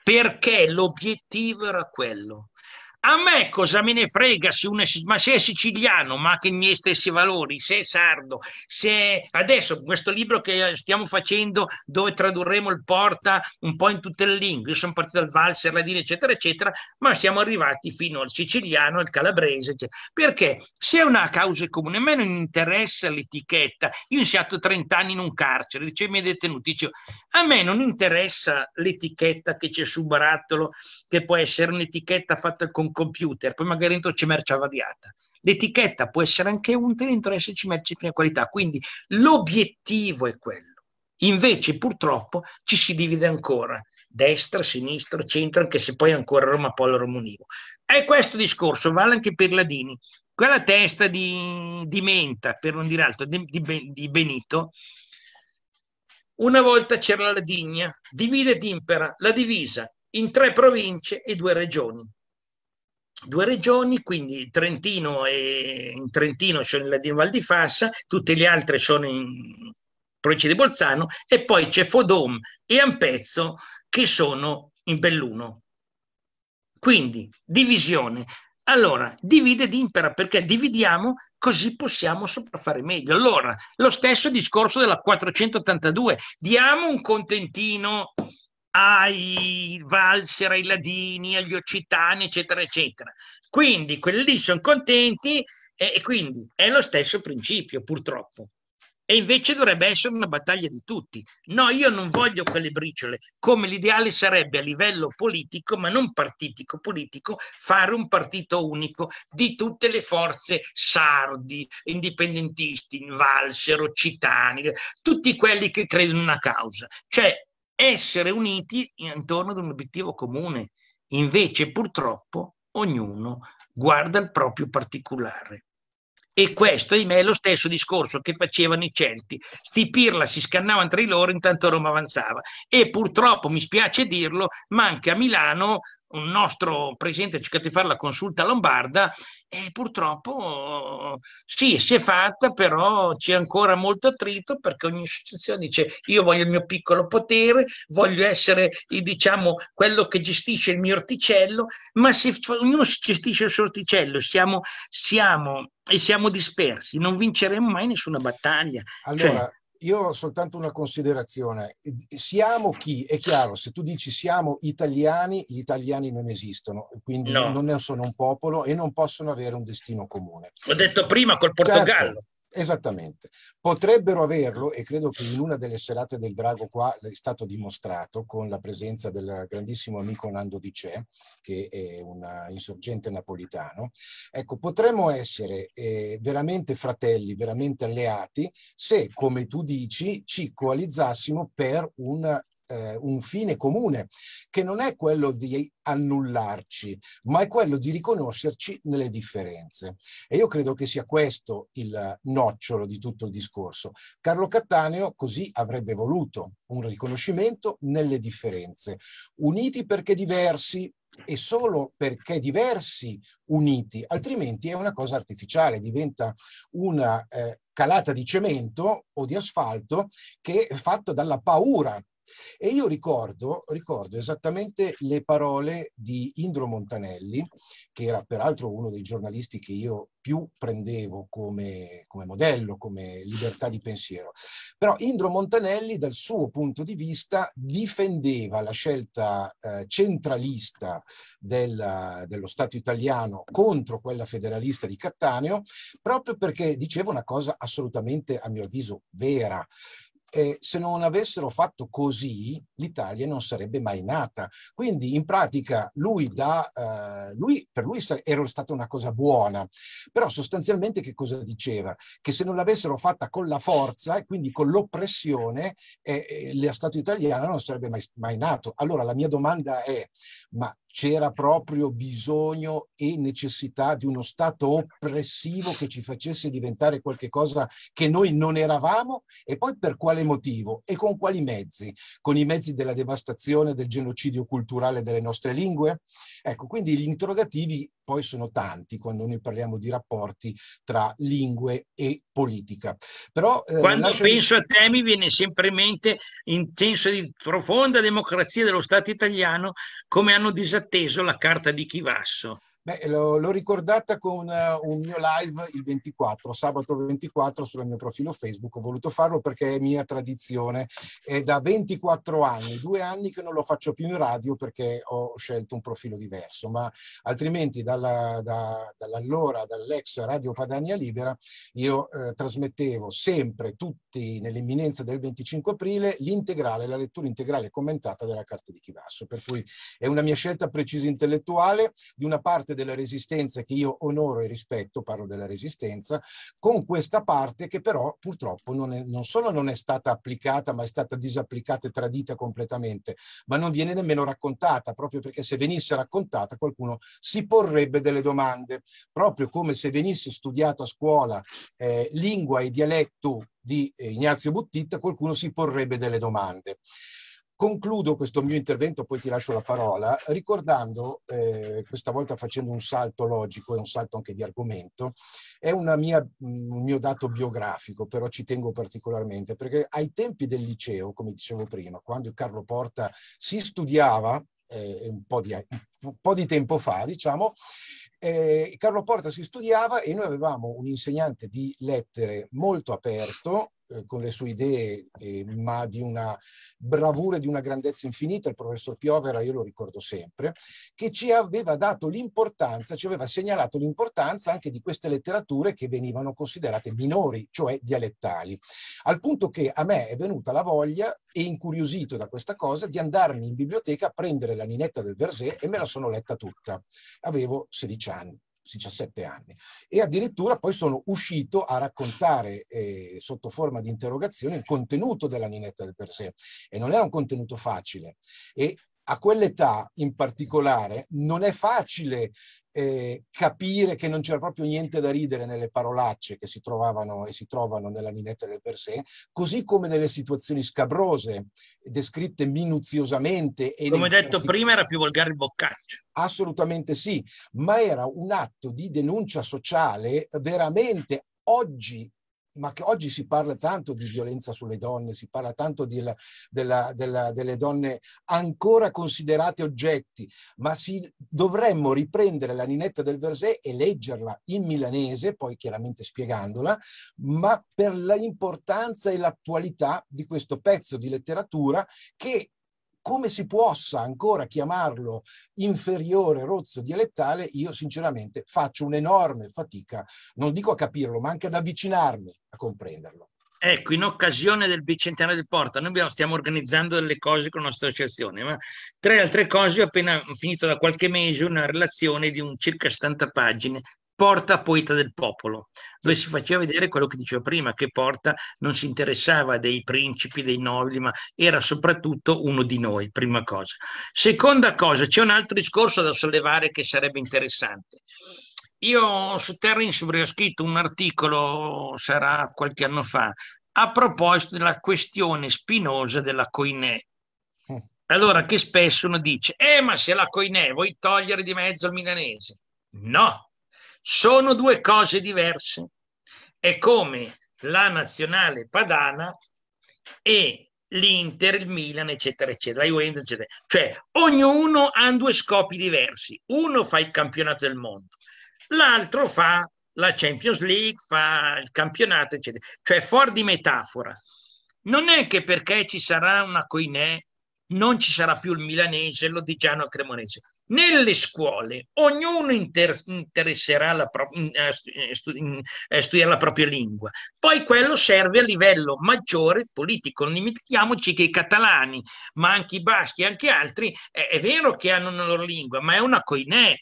Perché l'obiettivo era quello, a me cosa me ne frega se uno è, ma se è siciliano, ma che i miei stessi valori, se è sardo, se adesso questo libro che stiamo facendo dove tradurremo il porta un po' in tutte le lingue, io sono partito dal valse, la eccetera, eccetera, ma siamo arrivati fino al siciliano, al calabrese, eccetera. perché se è una causa comune, a me non interessa l'etichetta, io sono stato 30 anni in un carcere, dicevo i miei detenuti, dicevo, a me non interessa l'etichetta che c'è sul barattolo che può essere un'etichetta fatta con computer, poi magari dentro c'è merce avariata. L'etichetta può essere anche utile, dentro esserci merce di prima qualità, quindi l'obiettivo è quello. Invece purtroppo ci si divide ancora, destra, sinistra, centro, anche se poi ancora Roma Polo Romunivo. E questo discorso vale anche per Ladini. Quella testa di, di Menta, per non dire altro, di, di, Benito, una volta c'era la Ladigna, divide e impera, la divisa, in tre province e due regioni. Due regioni, quindi Trentino e, in Trentino sono in, in Val di Fassa, tutte le altre sono in provincia di Bolzano e poi c'è Fodom e Ampezzo che sono in Belluno. Quindi divisione. Allora, divide ed impera perché dividiamo così possiamo sopraffare meglio. Allora, lo stesso discorso della 482, diamo un contentino ai Valser, ai Ladini, agli Occitani, eccetera, eccetera. Quindi quelli lì sono contenti e, e quindi è lo stesso principio, purtroppo. E invece dovrebbe essere una battaglia di tutti. No, io non voglio quelle briciole, come l'ideale sarebbe a livello politico, ma non partitico politico, fare un partito unico di tutte le forze sardi, indipendentisti, valsero, citani, tutti quelli che credono in una causa. Cioè, essere uniti intorno ad un obiettivo comune. Invece, purtroppo, ognuno guarda il proprio particolare. E questo, ahimè, è lo stesso discorso che facevano i Celti. Sti pirla si scannavano tra di loro, intanto Roma avanzava. E purtroppo, mi spiace dirlo, ma anche a Milano un nostro presidente ha cercato di fare la consulta lombarda e purtroppo sì, si è fatta, però c'è ancora molto attrito perché ogni associazione dice io voglio il mio piccolo potere, voglio essere diciamo, quello che gestisce il mio orticello, ma se ognuno si gestisce il suo orticello siamo, siamo, e siamo dispersi, non vinceremo mai nessuna battaglia. Cioè, allora, cioè, io ho soltanto una considerazione. Siamo chi? È chiaro, se tu dici siamo italiani, gli italiani non esistono, quindi no. non sono un popolo e non possono avere un destino comune. Ho detto prima col Portogallo. Certo. Esattamente. Potrebbero averlo e credo che in una delle serate del Drago qua è stato dimostrato con la presenza del grandissimo amico Nando Di Cè, che è un insorgente napolitano. Ecco, potremmo essere eh, veramente fratelli, veramente alleati se, come tu dici, ci coalizzassimo per un eh, un fine comune, che non è quello di annullarci, ma è quello di riconoscerci nelle differenze. E io credo che sia questo il nocciolo di tutto il discorso. Carlo Cattaneo così avrebbe voluto un riconoscimento nelle differenze, uniti perché diversi e solo perché diversi uniti, altrimenti è una cosa artificiale, diventa una eh, calata di cemento o di asfalto che è fatta dalla paura e io ricordo, ricordo esattamente le parole di Indro Montanelli, che era peraltro uno dei giornalisti che io più prendevo come, come modello, come libertà di pensiero. Però Indro Montanelli, dal suo punto di vista, difendeva la scelta eh, centralista della, dello Stato italiano contro quella federalista di Cattaneo, proprio perché diceva una cosa assolutamente, a mio avviso, vera, eh, se non avessero fatto così l'Italia non sarebbe mai nata. Quindi in pratica lui da, eh, lui, per lui era stata una cosa buona, però sostanzialmente che cosa diceva? Che se non l'avessero fatta con la forza e quindi con l'oppressione, eh, eh lo Stato italiano non sarebbe mai, mai nato. Allora la mia domanda è, ma c'era proprio bisogno e necessità di uno Stato oppressivo che ci facesse diventare qualcosa che noi non eravamo e poi per quale motivo e con quali mezzi? Con i mezzi della devastazione, del genocidio culturale delle nostre lingue? Ecco, quindi gli interrogativi poi sono tanti quando noi parliamo di rapporti tra lingue e politica. Però, eh, quando lasciami... penso a te mi viene sempre in mente in senso di profonda democrazia dello Stato italiano come hanno disattivato atteso la carta di Chivasso Beh, l'ho, ricordata con eh, un mio live il 24, sabato 24 sul mio profilo Facebook. Ho voluto farlo perché è mia tradizione. È da 24 anni, due anni che non lo faccio più in radio perché ho scelto un profilo diverso, ma altrimenti dalla, da, dall'allora, dall'ex Radio Padania Libera, io eh, trasmettevo sempre, tutti nell'imminenza del 25 aprile, l'integrale, la lettura integrale commentata della Carta di Chivasso. Per cui è una mia scelta precisa intellettuale di una parte della Resistenza che io onoro e rispetto, parlo della Resistenza, con questa parte che però purtroppo non, è, non solo non è stata applicata, ma è stata disapplicata e tradita completamente, ma non viene nemmeno raccontata, proprio perché se venisse raccontata qualcuno si porrebbe delle domande, proprio come se venisse studiato a scuola eh, lingua e dialetto di eh, Ignazio Buttitta, qualcuno si porrebbe delle domande. Concludo questo mio intervento, poi ti lascio la parola, ricordando, eh, questa volta facendo un salto logico e un salto anche di argomento, è mia, mm, un mio dato biografico, però ci tengo particolarmente, perché ai tempi del liceo, come dicevo prima, quando Carlo Porta si studiava, eh, un, po di, un, po di, tempo fa, diciamo, eh, Carlo Porta si studiava e noi avevamo un insegnante di lettere molto aperto, eh, con le sue idee, eh, ma di una bravura e di una grandezza infinita, il professor Piovera, io lo ricordo sempre, che ci aveva dato l'importanza, ci aveva segnalato l'importanza anche di queste letterature che venivano considerate minori, cioè dialettali, al punto che a me è venuta la voglia, e incuriosito da questa cosa, di andarmi in biblioteca a prendere la ninetta del Versé e me la sono letta tutta. Avevo 16 anni. 17 anni e addirittura poi sono uscito a raccontare eh, sotto forma di interrogazione il contenuto della Ninetta del sé e non era un contenuto facile e a quell'età in particolare non è facile eh, capire che non c'era proprio niente da ridere nelle parolacce che si trovavano e si trovano nella Ninetta del Persè, così come nelle situazioni scabrose, descritte minuziosamente. come detto prima era più volgare il boccaccio. Assolutamente sì, ma era un atto di denuncia sociale veramente oggi ma che oggi si parla tanto di violenza sulle donne, si parla tanto di, della, della, delle donne ancora considerate oggetti, ma si, dovremmo riprendere la Ninetta del Versè e leggerla in milanese, poi chiaramente spiegandola, ma per l'importanza e l'attualità di questo pezzo di letteratura che come si possa ancora chiamarlo inferiore rozzo dialettale, io sinceramente faccio un'enorme fatica, non dico a capirlo, ma anche ad avvicinarmi a comprenderlo. Ecco, in occasione del bicentenario del Porta, noi abbiamo, stiamo organizzando delle cose con la nostra associazione, ma tre altre cose, ho appena finito da qualche mese una relazione di circa 70 pagine Porta poeta del popolo, dove si faceva vedere quello che dicevo prima, che Porta non si interessava dei principi, dei nobili, ma era soprattutto uno di noi, prima cosa. Seconda cosa, c'è un altro discorso da sollevare che sarebbe interessante. Io su Terra ho scritto un articolo, sarà qualche anno fa, a proposito della questione spinosa della Coinè. Mm. Allora, che spesso uno dice, eh, ma se la Coinè vuoi togliere di mezzo il milanese? No, sono due cose diverse. È come la nazionale padana e l'Inter, il Milan, eccetera, eccetera, la Juventus, eccetera. Cioè, ognuno ha due scopi diversi. Uno fa il campionato del mondo, l'altro fa la Champions League, fa il campionato, eccetera. Cioè, fuori di metafora. Non è che perché ci sarà una Coinè non ci sarà più il milanese, l'odigiano, il cremonese. Nelle scuole ognuno inter- interesserà la pro- in, eh, eh, in, in, eh, studiare la propria lingua, poi quello serve a livello maggiore politico. Non dimentichiamoci che i catalani, ma anche i baschi, e anche altri, è, è vero che hanno una loro lingua, ma è una coinè,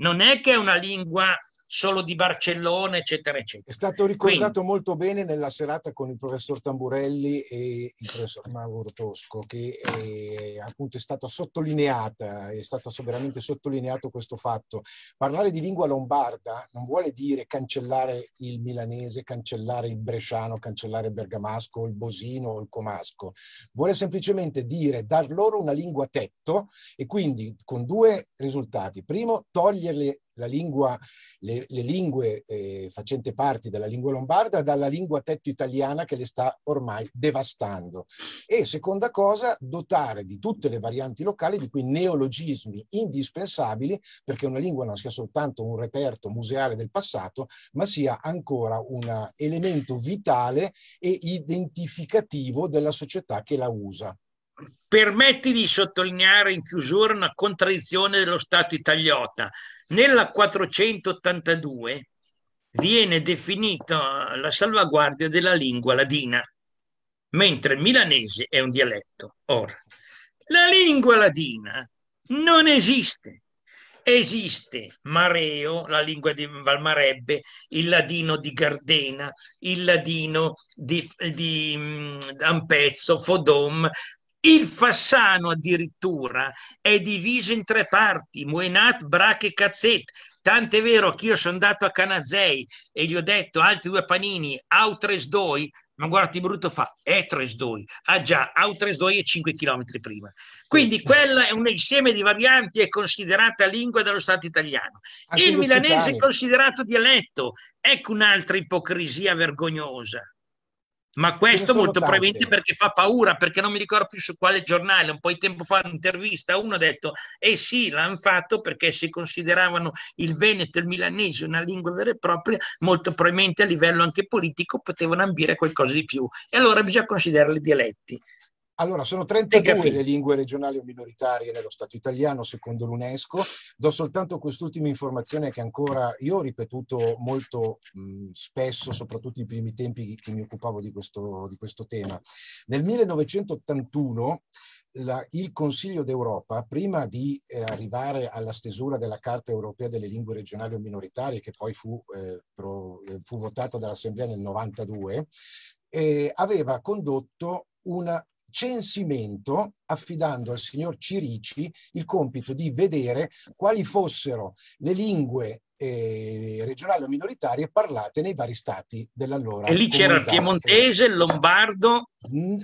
non è che è una lingua solo di Barcellona, eccetera, eccetera. È stato ricordato Quindi, molto bene nella serata con il professor Tamburelli e il professor Mauro Tosco, che è, eh, appunto è stata sottolineata, è stato veramente sottolineato questo fatto. Parlare di lingua lombarda non vuole dire cancellare il milanese, cancellare il bresciano, cancellare il bergamasco, il bosino o il comasco. Vuole semplicemente dire dar loro una lingua tetto e quindi con due risultati. Primo, toglierle la lingua, le, le, lingue eh, facenti parte della lingua lombarda dalla lingua tetto italiana che le sta ormai devastando. E seconda cosa, dotare di tutte le varianti locali di quei neologismi indispensabili perché una lingua non sia soltanto un reperto museale del passato, ma sia ancora un elemento vitale e identificativo della società che la usa. Permetti di sottolineare in chiusura una contraddizione dello Stato italiota nella 482 viene definita la salvaguardia della lingua ladina, mentre il milanese è un dialetto. Ora, la lingua ladina non esiste. Esiste Mareo, la lingua di Valmarebbe, il ladino di Gardena, il ladino di, di, di mm, Ampezzo, Fodom, il Fassano addirittura è diviso in tre parti, Moenat, Brache e Cazzet. Tant'è vero che io sono andato a Canazei e gli ho detto altri due panini, Autres Doi, ma guardati brutto fa, è Tres Doi. Ah già, Autres Doi è 5 km prima. Quindi quella è un insieme di varianti è considerata lingua dello Stato italiano. Anche il milanese è considerato dialetto. Ecco un'altra ipocrisia vergognosa. Ma questo molto tante. probabilmente perché fa paura, perché non mi ricordo più su quale giornale, un po' di tempo fa un'intervista, uno ha detto, eh sì, l'hanno fatto perché se consideravano il Veneto e il Milanese una lingua vera e propria, molto probabilmente a livello anche politico potevano ambire qualcosa di più. E allora bisogna considerare i dialetti. Allora, sono 32 le lingue regionali o minoritarie nello Stato italiano, secondo l'UNESCO. Do soltanto quest'ultima informazione che ancora io ho ripetuto molto mh, spesso, soprattutto i primi tempi che mi occupavo di questo, di questo tema. Nel 1981 la, il Consiglio d'Europa, prima di eh, arrivare alla stesura della Carta europea delle lingue regionali o minoritarie, che poi fu, eh, pro, eh, fu votata dall'Assemblea nel 92, eh, aveva condotto una censimento affidando al signor Cirici il compito di vedere quali fossero le lingue eh, regionali o minoritarie parlate nei vari stati dell'allora. E lì c'era il piemontese, il lombardo?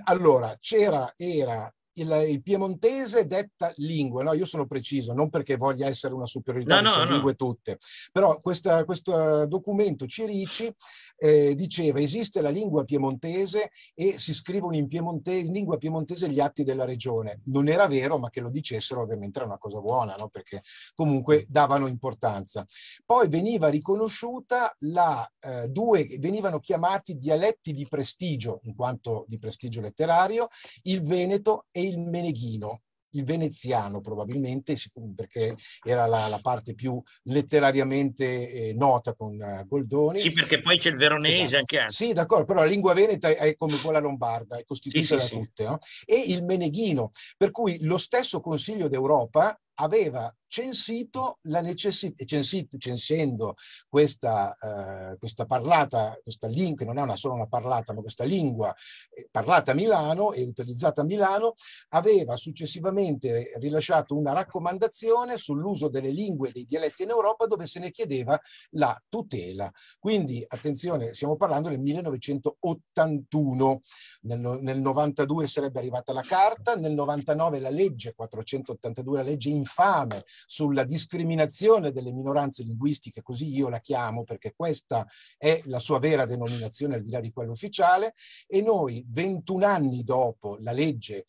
Allora, c'era, era il, il piemontese detta lingue, no? Io sono preciso, non perché voglia essere una superiorità, no, no, sono lingue tutte, però questa, questo documento Cirici eh, diceva esiste la lingua piemontese e si scrivono in, piemonte, in lingua piemontese gli atti della regione. Non era vero, ma che lo dicessero ovviamente era una cosa buona, no? Perché comunque davano importanza. Poi veniva riconosciuta la eh, due, venivano chiamati dialetti di prestigio, in quanto di prestigio letterario, il Veneto e il Meneghino, il veneziano probabilmente, perché era la, la parte più letterariamente eh, nota con uh, Goldoni. Sì, perché poi c'è il veronese esatto. anche. Sì, d'accordo, però la lingua veneta è come quella lombarda, è costituita sì, da sì, tutte, sì. No? e il Meneghino, per cui lo stesso Consiglio d'Europa aveva censito la necessità, censito, censendo questa, eh, questa parlata, questa lingua, non è una solo una parlata, ma questa lingua eh, parlata a Milano e utilizzata a Milano, aveva successivamente rilasciato una raccomandazione sull'uso delle lingue e dei dialetti in Europa dove se ne chiedeva la tutela. Quindi, attenzione, stiamo parlando del 1981. Nel, nel 92 sarebbe arrivata la carta, nel 99 la legge 482, la legge infame sulla discriminazione delle minoranze linguistiche, così io la chiamo perché questa è la sua vera denominazione al di là di quella ufficiale, e noi 21 anni dopo la legge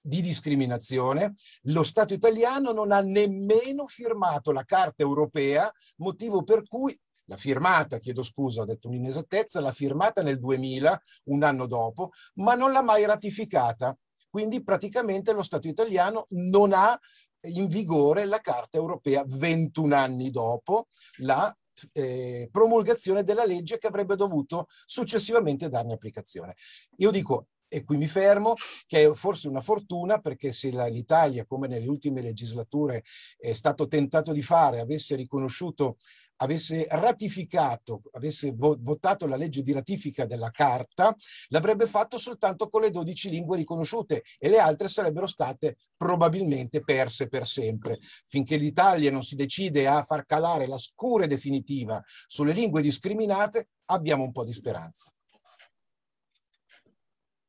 di discriminazione, lo Stato italiano non ha nemmeno firmato la Carta europea, motivo per cui la firmata, chiedo scusa, ho detto un'inesattezza, l'ha firmata nel 2000, un anno dopo, ma non l'ha mai ratificata. Quindi praticamente lo Stato italiano non ha in vigore la Carta europea 21 anni dopo la eh, promulgazione della legge che avrebbe dovuto successivamente darne applicazione. Io dico, e qui mi fermo, che è forse una fortuna perché se l'Italia, come nelle ultime legislature è stato tentato di fare, avesse riconosciuto avesse ratificato, avesse votato la legge di ratifica della Carta, l'avrebbe fatto soltanto con le 12 lingue riconosciute e le altre sarebbero state probabilmente perse per sempre. Finché l'Italia non si decide a far calare la scure definitiva sulle lingue discriminate, abbiamo un po' di speranza.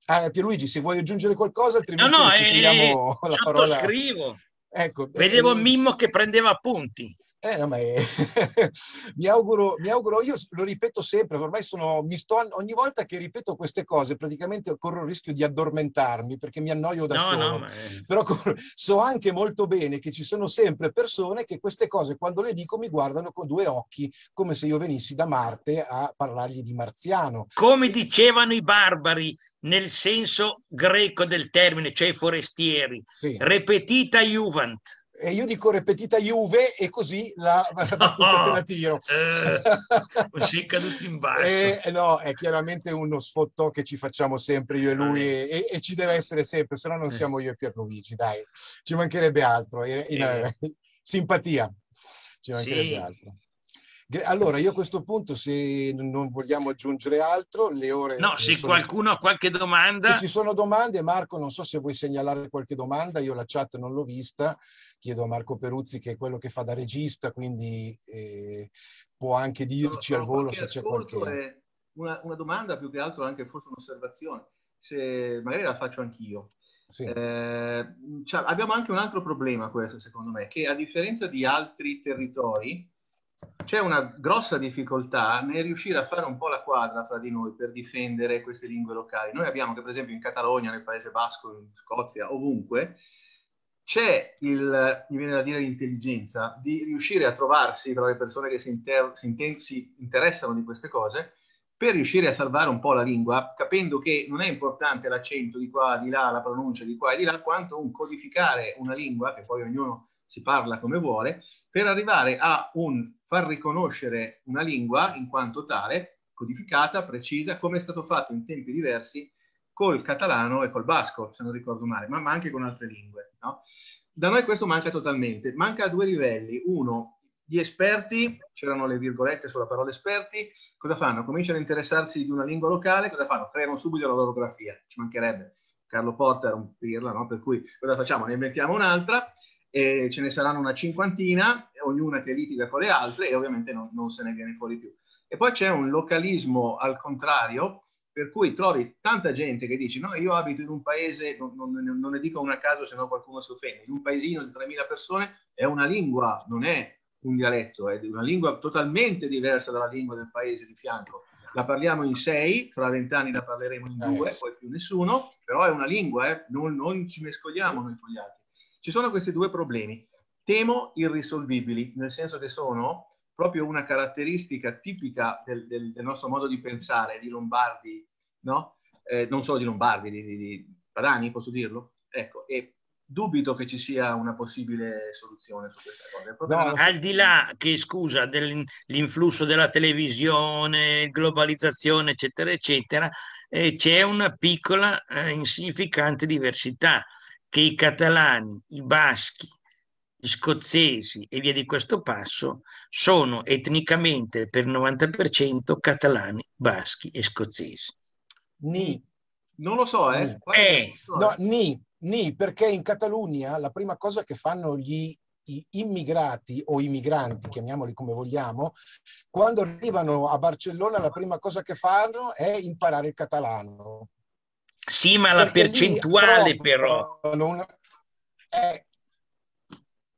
Ah, Pierluigi, se vuoi aggiungere qualcosa, altrimenti no, no, eh, la eh, parola. Scrivo. Ecco, Vedevo eh, Mimmo che prendeva appunti. Eh, no, ma è... mi, auguro, mi, auguro, io lo ripeto sempre, ormai sono, mi sto, ogni volta che ripeto queste cose praticamente corro il rischio di addormentarmi perché mi annoio da no, solo. No, ma... Però so anche molto bene che ci sono sempre persone che queste cose quando le dico mi guardano con due occhi come se io venissi da Marte a parlargli di marziano. Come dicevano i barbari nel senso greco del termine, cioè i forestieri, sì. repetita juvent e io dico ripetita Juve e così la battuta oh, te la tiro. Eh, si è caduti in basso. E, eh, eh, no, è chiaramente uno sfottò che ci facciamo sempre io e lui eh. e, e, ci deve essere sempre, se no non eh. siamo io e Pierluigi, dai, ci mancherebbe altro. In, in, eh. Simpatia, ci mancherebbe sì. altro. Allora, io a questo punto, se non vogliamo aggiungere altro, le ore... No, se sono... qualcuno ha qualche domanda... Se ci sono domande, Marco, non so se vuoi segnalare qualche domanda, io la chat non l'ho vista, chiedo a Marco Peruzzi che è quello che fa da regista, quindi eh, può anche dirci al volo se c'è qualcosa. Una, una, domanda più che altro anche forse un'osservazione, se magari la faccio anch'io. Sì. Eh, abbiamo anche un altro problema questo secondo me, che a differenza di altri territori c'è una grossa difficoltà nel riuscire a fare un po' la quadra fra di noi per difendere queste lingue locali. Noi abbiamo che per esempio in Catalogna, nel Paese Basco, in Scozia, ovunque, c'è il, mi viene da dire, l'intelligenza di riuscire a trovarsi tra le persone che si, inter- si, inter- si, interessano di queste cose per riuscire a salvare un po' la lingua, capendo che non è importante l'accento di qua, di là, la pronuncia di qua e di là, quanto un codificare una lingua, che poi ognuno si parla come vuole, per arrivare a un far riconoscere una lingua in quanto tale, codificata, precisa, come è stato fatto in tempi diversi col catalano e col basco, se non ricordo male, ma, ma anche con altre lingue. No? Da noi questo manca totalmente, manca a due livelli. Uno, gli esperti, c'erano le virgolette sulla parola esperti, cosa fanno? Cominciano a interessarsi di una lingua locale, cosa fanno? Creano subito la loro grafia, ci mancherebbe. Carlo Porta era un pirla, no? per cui cosa facciamo? Ne inventiamo un'altra, e ce ne saranno una cinquantina, ognuna che litiga con le altre e ovviamente non, non se ne viene fuori più. E poi c'è un localismo al contrario, per cui trovi tanta gente che dice no io abito in un paese, non, non, non ne dico una a caso se no qualcuno si offende, in un paesino di 3.000 persone è una lingua, non è un dialetto, è una lingua totalmente diversa dalla lingua del paese di fianco. La parliamo in sei, fra vent'anni la parleremo in eh, due, poi più nessuno, però è una lingua, eh? non, non ci mescoliamo noi con gli altri. Ci sono questi due problemi, temo irrisolvibili, nel senso che sono proprio una caratteristica tipica del, del, del nostro modo di pensare, di Lombardi, no? Eh, non solo di Lombardi, di, di, di Padani, posso dirlo? Ecco, e dubito che ci sia una possibile soluzione su questa cosa. No, al di là che, scusa, dell'influsso della televisione, globalizzazione, eccetera, eccetera, eh, c'è una piccola eh, insignificante diversità che i catalani, i baschi, scozzesi e via di questo passo sono etnicamente per il 90% catalani, baschi e scozzesi. Ni. Non lo so, eh. Ni. eh. No, eh. ni, ni, perché in Catalogna la prima cosa che fanno gli immigrati o i migranti, chiamiamoli come vogliamo, quando arrivano a Barcellona la prima cosa che fanno è imparare il catalano. Sì, ma la percentuale però... Una... Eh,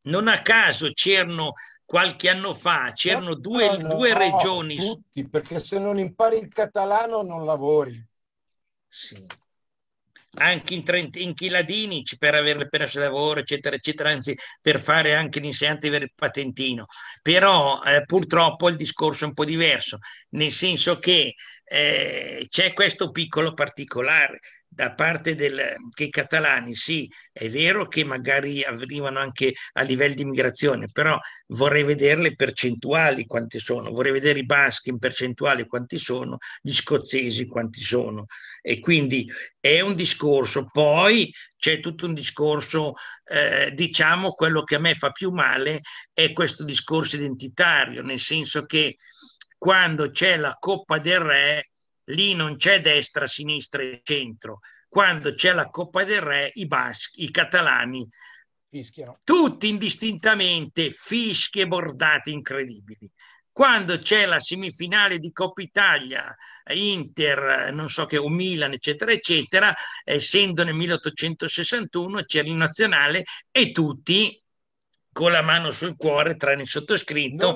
non a caso c'erano qualche anno fa, c'erano due, no, due no, regioni. Tutti, perché se non impari il catalano non lavori. Sì. Anche in, Trent, in Chiladini per avere aver perso il lavoro, eccetera, eccetera, anzi per fare anche l'insegnante per il patentino. Però eh, purtroppo il discorso è un po' diverso, nel senso che eh, c'è questo piccolo particolare da parte dei catalani, sì, è vero che magari avvenivano anche a livello di immigrazione, però vorrei vedere le percentuali quante sono, vorrei vedere i baschi in percentuale quanti sono, gli scozzesi quanti sono. E quindi è un discorso. Poi c'è tutto un discorso, eh, diciamo, quello che a me fa più male è questo discorso identitario, nel senso che quando c'è la Coppa del Re lì non c'è destra, sinistra e centro. Quando c'è la Coppa del Re, i baschi, i catalani, Fischiano. tutti indistintamente fischi e bordate incredibili. Quando c'è la semifinale di Coppa Italia, Inter, non so che, o Milan, eccetera, eccetera, eh, essendo nel 1861 c'era il nazionale e tutti con la mano sul cuore tranne il sottoscritto.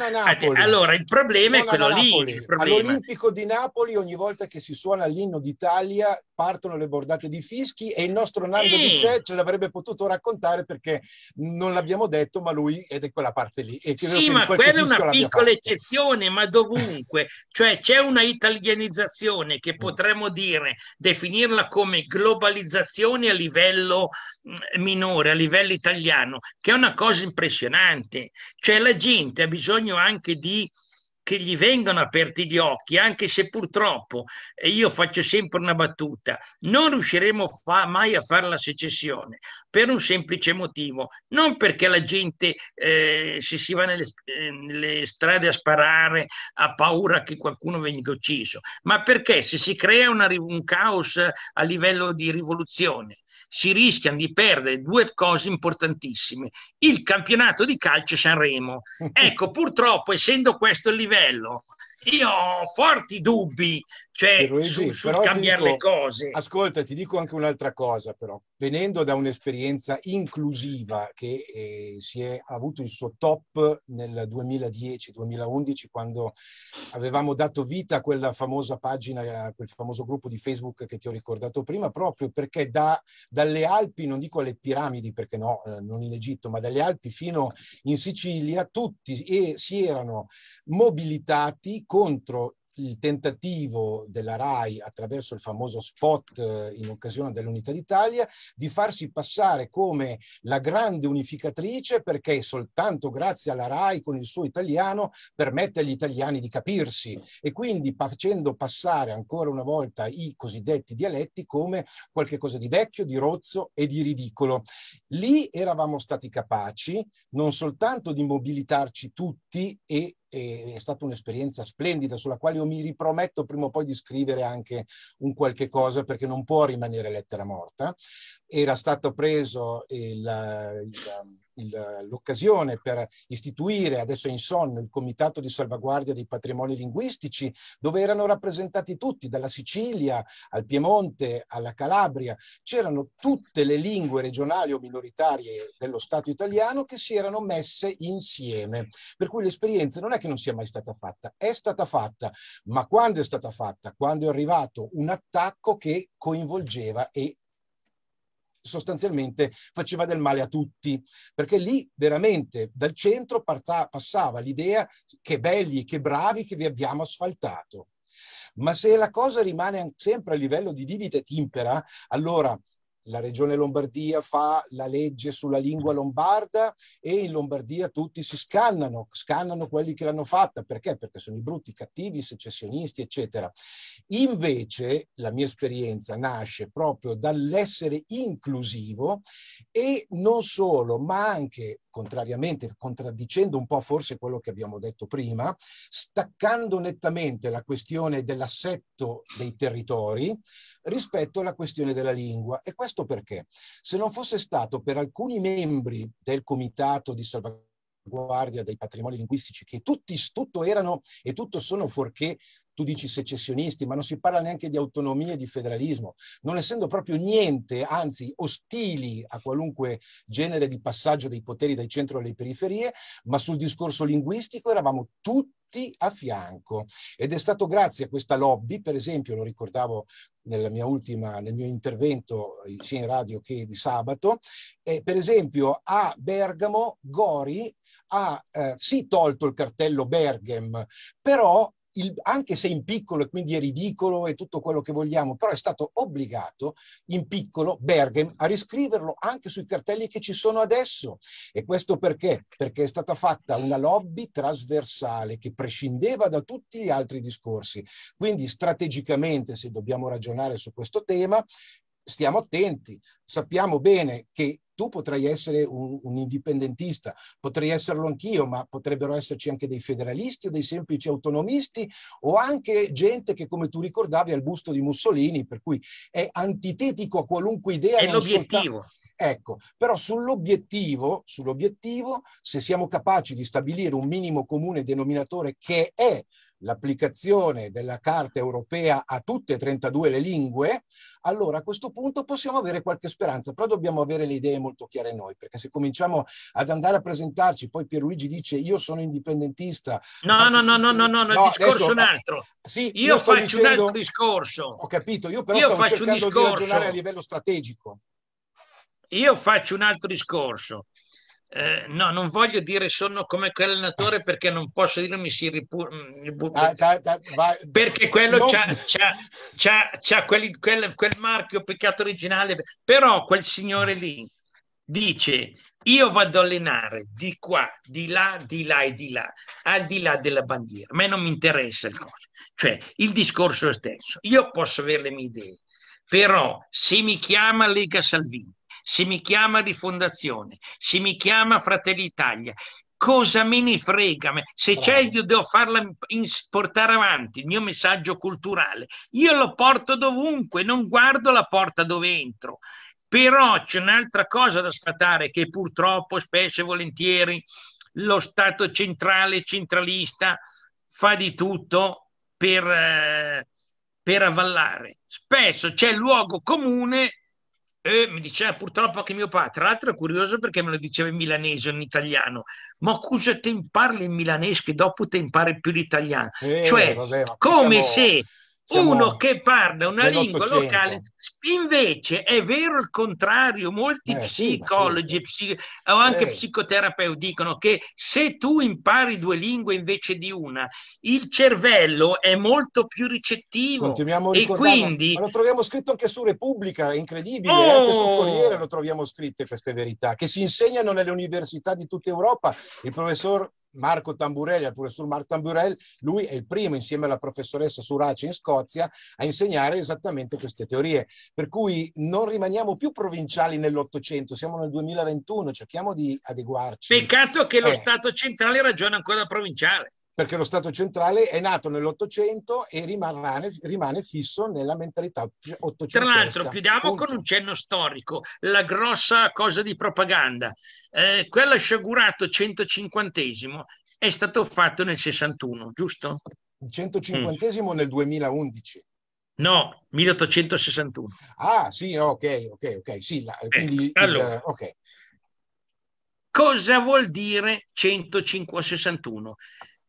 Allora il problema non è quello lì. All'Olimpico di Napoli ogni volta che si suona l'inno d'Italia partono le bordate di fischi e il nostro Nando sì. Dice ce l'avrebbe potuto raccontare perché non l'abbiamo detto ma lui è di quella parte lì. E sì ma quella è una piccola eccezione ma dovunque. cioè c'è una italianizzazione che mm. potremmo dire, definirla come globalizzazione a livello mm, minore, a livello italiano, che è una cosa impressionante impressionante. Cioè la gente ha bisogno anche di che gli vengano aperti gli occhi, anche se purtroppo, e io faccio sempre una battuta, non riusciremo fa- mai a fare la secessione per un semplice motivo, non perché la gente eh, se si va nelle, eh, nelle, strade a sparare ha paura che qualcuno venga ucciso, ma perché se si crea una, un caos a livello di rivoluzione, si rischiano di perdere due cose importantissime. Il campionato di calcio Sanremo. Ecco, purtroppo, essendo questo il livello, io ho forti dubbi cioè Luigi, su, su cambiare le cose. Ascolta, ti dico anche un'altra cosa però, venendo da un'esperienza inclusiva che eh, si è avuto il suo top nel 2010-2011 quando avevamo dato vita a quella famosa pagina, a quel famoso gruppo di Facebook che ti ho ricordato prima, proprio perché da, dalle Alpi, non dico alle piramidi perché no, eh, non in Egitto, ma dalle Alpi fino in Sicilia, tutti eh, si erano mobilitati contro il tentativo della RAI attraverso il famoso spot eh, in occasione dell'Unità d'Italia di farsi passare come la grande unificatrice perché soltanto grazie alla RAI con il suo italiano permette agli italiani di capirsi e quindi facendo passare ancora una volta i cosiddetti dialetti come qualcosa di vecchio, di rozzo e di ridicolo. Lì eravamo stati capaci non soltanto di mobilitarci tutti e, e è stata un'esperienza splendida sulla quale io mi riprometto prima o poi di scrivere anche un qualche cosa perché non può rimanere lettera morta. Era stato preso il, il um, l'occasione per istituire adesso in sonno il Comitato di Salvaguardia dei Patrimoni Linguistici, dove erano rappresentati tutti, dalla Sicilia al Piemonte alla Calabria, c'erano tutte le lingue regionali o minoritarie dello Stato italiano che si erano messe insieme. Per cui l'esperienza non è che non sia mai stata fatta, è stata fatta, ma quando è stata fatta? Quando è arrivato un attacco che coinvolgeva e sostanzialmente faceva del male a tutti, perché lì veramente dal centro parta, passava l'idea che belli, che bravi che vi abbiamo asfaltato. Ma se la cosa rimane sempre a livello di divide timpera, allora la regione Lombardia fa la legge sulla lingua lombarda e in Lombardia tutti si scannano, scannano quelli che l'hanno fatta. Perché? Perché sono i brutti, i cattivi, i secessionisti, eccetera. Invece la mia esperienza nasce proprio dall'essere inclusivo e non solo, ma anche contrariamente, contraddicendo un po' forse quello che abbiamo detto prima, staccando nettamente la questione dell'assetto dei territori rispetto alla questione della lingua. E questo perché? Se non fosse stato per alcuni membri del Comitato di Salvaguardia dei patrimoni linguistici, che tutti, tutto erano e tutto sono fuorché tu dici secessionisti, ma non si parla neanche di autonomia e di federalismo, non essendo proprio niente, anzi ostili a qualunque genere di passaggio dei poteri dai centri alle periferie, ma sul discorso linguistico eravamo tutti a fianco ed è stato grazie a questa lobby, per esempio, lo ricordavo nella mia ultima, nel mio intervento eh, sia in radio che di sabato, eh, per esempio a Bergamo Gori ha eh, sì tolto il cartello Berghem, però il, anche se in piccolo e quindi è ridicolo e tutto quello che vogliamo, però è stato obbligato in piccolo Bergen a riscriverlo anche sui cartelli che ci sono adesso. E questo perché? Perché è stata fatta una lobby trasversale che prescindeva da tutti gli altri discorsi. Quindi strategicamente, se dobbiamo ragionare su questo tema, stiamo attenti. Sappiamo bene che tu potrai essere un, un indipendentista, potrei esserlo anch'io, ma potrebbero esserci anche dei federalisti o dei semplici autonomisti o anche gente che, come tu ricordavi, ha il busto di Mussolini, per cui è antitetico a qualunque idea. È l'obiettivo. Soltanto... Ecco, però sull'obiettivo, sull'obiettivo, se siamo capaci di stabilire un minimo comune denominatore che è l'applicazione della Carta europea a tutte e 32 le lingue, allora a questo punto possiamo avere qualche speranza, però dobbiamo avere le idee molto chiare noi, perché se cominciamo ad andare a presentarci, poi Pierluigi dice io sono indipendentista. No, no, no, no, no, no, no il discorso è un ah, altro. Sì, io, io faccio dicendo, un altro discorso. Ho capito, io però io stavo cercando di ragionare a livello strategico. Io faccio un altro discorso. Eh, no, non voglio dire sono come quell'allenatore perché non posso dire mi si ripura mm, perché quello c'ha, c'ha, quel, quel, marchio peccato originale però quel signore lì dice io vado a allenare di qua, di là, di là e di là al di là della bandiera a me non mi interessa il cosa cioè il discorso è stesso io posso avere le mie idee però se mi chiama Lega Salvini si mi chiama Rifondazione, si mi chiama Fratelli Italia. Cosa me ne frega? Se Bravo. c'è, io devo farla in, portare avanti il mio messaggio culturale. Io lo porto dovunque, non guardo la porta dove entro. Però c'è un'altra cosa da sfatare che purtroppo spesso e volentieri lo Stato centrale, centralista, fa di tutto per, eh, per avvallare. Spesso c'è il luogo comune eh, mi diceva ah, purtroppo che mio padre, tra l'altro è curioso perché me lo diceva in milanese o in italiano, ma cosa te impari il milanese che dopo te impari più l'italiano? Eh, cioè, vabbè, come siamo... se siamo uno che parla una lingua locale. Invece è vero il contrario, molti eh, psicologi sì, Psico- o anche eh. psicoterapeuti dicono che se tu impari due lingue invece di una, il cervello è molto più ricettivo. Continuiamo e quindi Ma lo troviamo scritto anche su Repubblica, è incredibile, oh. anche sul oh! Corriere lo troviamo scritte queste verità che si insegnano nelle università di tutta Europa. Il professor Marco Tamburelli, oppure sul Marco Tamburelli, lui è il primo insieme alla professoressa Surace in Scozia a insegnare esattamente queste teorie. Per cui non rimaniamo più provinciali nell'Ottocento, siamo nel 2021, cerchiamo di adeguarci. Peccato che lo eh. Stato centrale ragiona ancora provinciale perché lo Stato centrale è nato nell'Ottocento e rimarrà, rimane fisso nella mentalità ottocentesca. Tra l'altro, chiudiamo Punto. con un cenno storico, la grossa cosa di propaganda. Eh, quella sciagurato 150 è stato fatto nel 61, giusto? Il 150 mm. nel 2011. No, 1861. Ah, sì, ok, ok, ok. Sì, la, ecco, quindi, allora, il, okay. Cosa vuol dire 1561?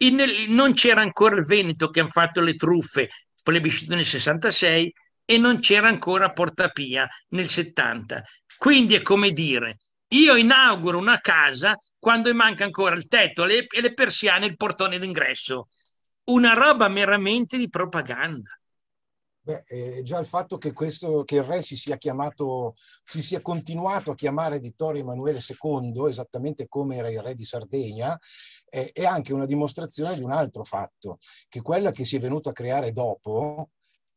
In, non c'era ancora il Veneto che hanno fatto le truffe, plebiscito nel 66, e non c'era ancora Porta Pia nel 70. Quindi è come dire, io inauguro una casa quando manca ancora il tetto e le persiane e il portone d'ingresso. Una roba meramente di propaganda. Beh, eh, già il fatto che, questo, che, il re si sia chiamato, si sia continuato a chiamare Vittorio Emanuele II, esattamente come era il re di Sardegna, è, è anche una dimostrazione di un altro fatto, che quella che si è venuta a creare dopo,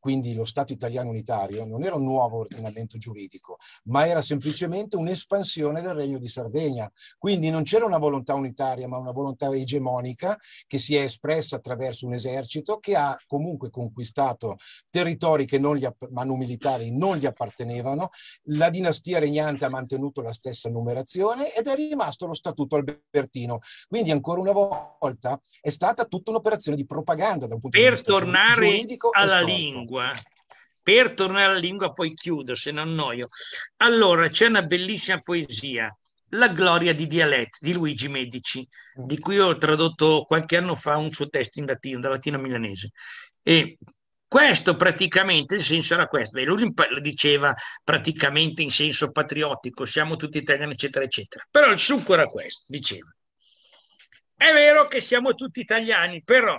quindi lo Stato italiano unitario, non era un nuovo ordinamento giuridico, ma era semplicemente un'espansione del Regno di Sardegna. Quindi non c'era una volontà unitaria, ma una volontà egemonica che si è espressa attraverso un esercito che ha comunque conquistato territori che non gli, manu militari non gli appartenevano. La dinastia regnante ha mantenuto la stessa numerazione ed è rimasto lo Statuto albertino. Quindi ancora una volta è stata tutta un'operazione di propaganda da un punto per di vista giuridico. Per tornare alla lingua lingua, per tornare alla lingua poi chiudo se non annoio. Allora c'è una bellissima poesia, La gloria di Dialet di Luigi Medici, mm. di cui ho tradotto qualche anno fa un suo testo in latino, da latino milanese. E questo praticamente, il senso era questo, e lui lo diceva praticamente in senso patriottico, siamo tutti italiani, eccetera, eccetera. Però il succo era questo, diceva. È vero che siamo tutti italiani, però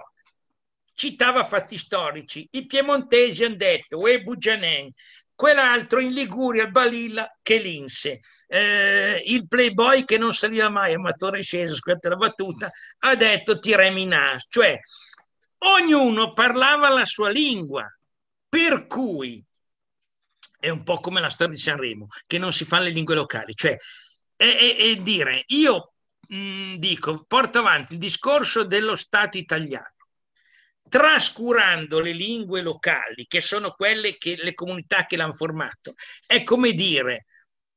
citava fatti storici. I piemontesi hanno detto, e Bugianen, quell'altro in Liguria, il Balilla, che linse. Eh, il playboy che non saliva mai, amatore sceso, scusate la battuta, ha detto Tireminas, cioè ognuno parlava la sua lingua, per cui è un po' come la storia di Sanremo, che non si fanno le lingue locali, cioè è, è, è dire io mh, dico, porto avanti il discorso dello Stato italiano trascurando le lingue locali, che sono quelle che le comunità che l'hanno formato. È come dire,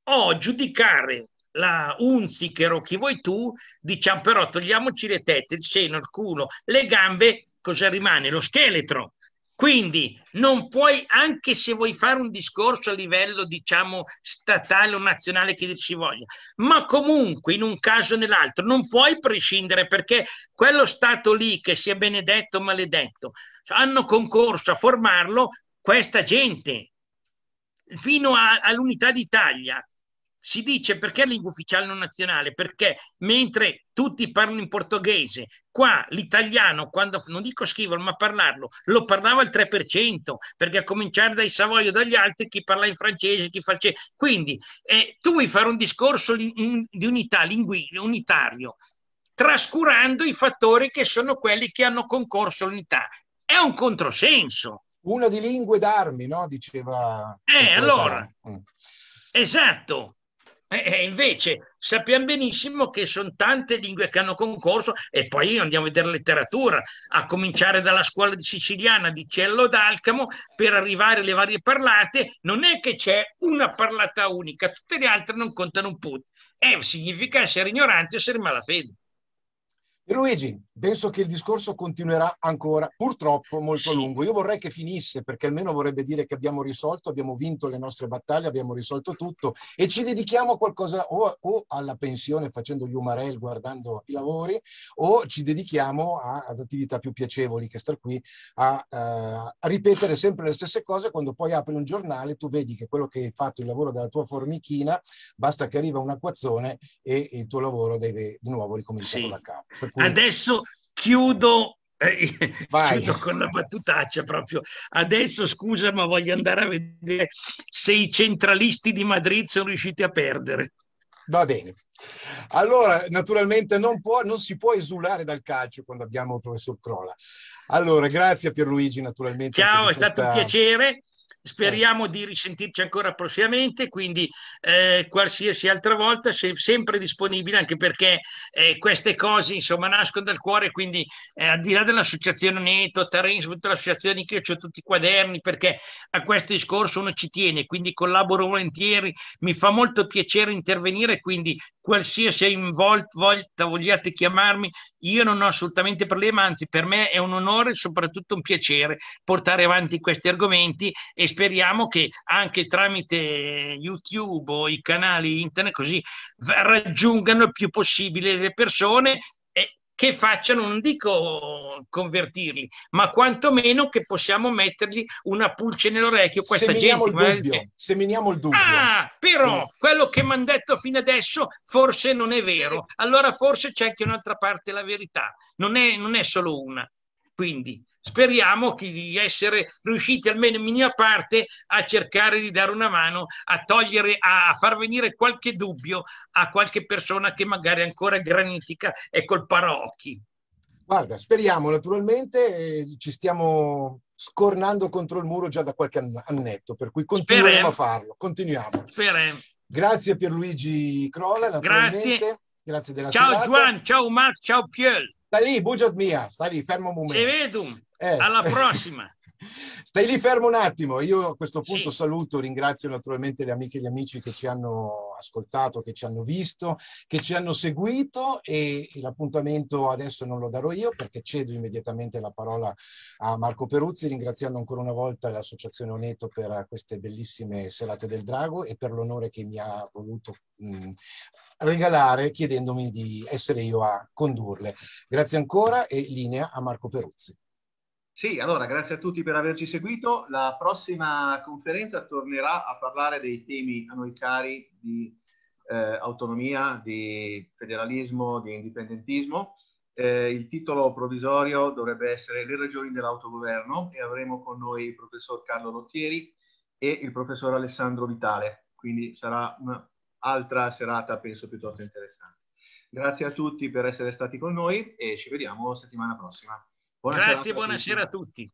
o oh, giudicare la unzi che chi vuoi tu, diciamo però togliamoci le tette, il seno, il culo, le gambe, cosa rimane? Lo scheletro. Quindi non puoi, anche se vuoi fare un discorso a livello, diciamo, statale o nazionale che dir si voglia, ma comunque in un caso o nell'altro non puoi prescindere perché quello Stato lì, che sia benedetto o maledetto, hanno concorso a formarlo questa gente fino a, all'unità d'Italia si dice perché lingua ufficiale non nazionale? Perché mentre tutti parlano in portoghese, qua l'italiano, quando non dico scriverlo, ma parlarlo, lo parlava il 3%, perché a cominciare dai Savoio, dagli altri, chi parla in francese, chi fa francese. Quindi eh, tu vuoi fare un discorso di unità, lingui, unitario, trascurando i fattori che sono quelli che hanno concorso all'unità. È un controsenso. Una di lingue d'armi, no? Diceva. Eh, allora. Mm. Esatto. E eh, eh, invece sappiamo benissimo che sono tante lingue che hanno concorso e poi andiamo a vedere letteratura, a cominciare dalla scuola siciliana di Cello d'Alcamo per arrivare alle varie parlate. Non è che c'è una parlata unica, tutte le altre non contano un punto. Eh, significa essere ignorante o essere malafede. Luigi, penso che il discorso continuerà ancora purtroppo molto a lungo. Io vorrei che finisse perché almeno vorrebbe dire che abbiamo risolto, abbiamo vinto le nostre battaglie, abbiamo risolto tutto e ci dedichiamo a qualcosa o, o alla pensione facendo gli umarel, guardando i lavori, o ci dedichiamo a, ad attività più piacevoli che star qui a, uh, eh, a, ripetere sempre le stesse cose. Quando poi apri un giornale tu vedi che quello che hai fatto, il lavoro della tua formichina, basta che arriva un acquazzone e il tuo lavoro deve di nuovo ricominciare sì. da capo adesso chiudo, eh, chiudo con la battutaccia proprio. Adesso scusa, ma voglio andare a vedere se i centralisti di Madrid sono riusciti a perdere. Va bene. Allora, naturalmente non, può, non, si può esulare dal calcio quando abbiamo il professor Crola. Allora, grazie Pierluigi, naturalmente. Ciao, è stato questa... un piacere Speriamo di risentirci ancora prossimamente, quindi eh, qualsiasi altra volta se, sempre disponibile, anche perché eh, queste cose insomma nascono dal cuore, quindi eh, al di là dell'associazione Neto, Terence, tutte le associazioni che io ho tutti i quaderni, perché a questo discorso uno ci tiene, quindi collaboro volentieri, mi fa molto piacere intervenire, quindi qualsiasi volta vogliate chiamarmi, io non ho assolutamente problema, anzi per me è un onore e soprattutto un piacere portare avanti questi argomenti e speriamo che anche tramite YouTube o i canali internet così raggiungano il più possibile le persone che facciano, non dico convertirli, ma quantomeno che possiamo mettergli una pulce nell'orecchio. Questa seminiamo gente, il dubbio, ma... seminiamo il dubbio. Ah, però sì. quello che mi hanno detto fino adesso forse non è vero. Allora forse c'è anche un'altra parte la verità, non è, non è solo una. Quindi Speriamo che, di essere riusciti almeno in minima parte a cercare di dare una mano, a togliere, a far venire qualche dubbio a qualche persona che magari ancora è granitica e col paraocchi. Guarda, speriamo naturalmente, eh, ci stiamo scornando contro il muro già da qualche annetto, per cui continueremo Sperem. a farlo, continuiamo. Sperem. Grazie Pierluigi Crolla, naturalmente. Grazie. Grazie della ciao Juan, ciao Marco, ciao Piel. Sta lì, bugiat mia, stai lì, fermo un momento. Ci vedo. Eh, Alla prossima! Stai lì fermo un attimo, io a questo punto sì. saluto, ringrazio naturalmente le amiche e gli amici che ci hanno ascoltato, che ci hanno visto, che ci hanno seguito e l'appuntamento adesso non lo darò io perché cedo immediatamente la parola a Marco Peruzzi, ringraziando ancora una volta l'associazione Oneto per queste bellissime serate del Drago e per l'onore che mi ha voluto mh, mm, regalare chiedendomi di essere io a condurle. Grazie ancora e linea a Marco Peruzzi. Sì, allora grazie a tutti per averci seguito. La prossima conferenza tornerà a parlare dei temi a noi cari di eh, autonomia, di federalismo, di indipendentismo. Eh, il titolo provvisorio dovrebbe essere Le ragioni dell'autogoverno e avremo con noi il professor Carlo Lottieri e il professor Alessandro Vitale. Quindi sarà un'altra serata, penso, piuttosto interessante. Grazie a tutti per essere stati con noi e ci vediamo settimana prossima. Buonasera Grazie, buonasera a tutti.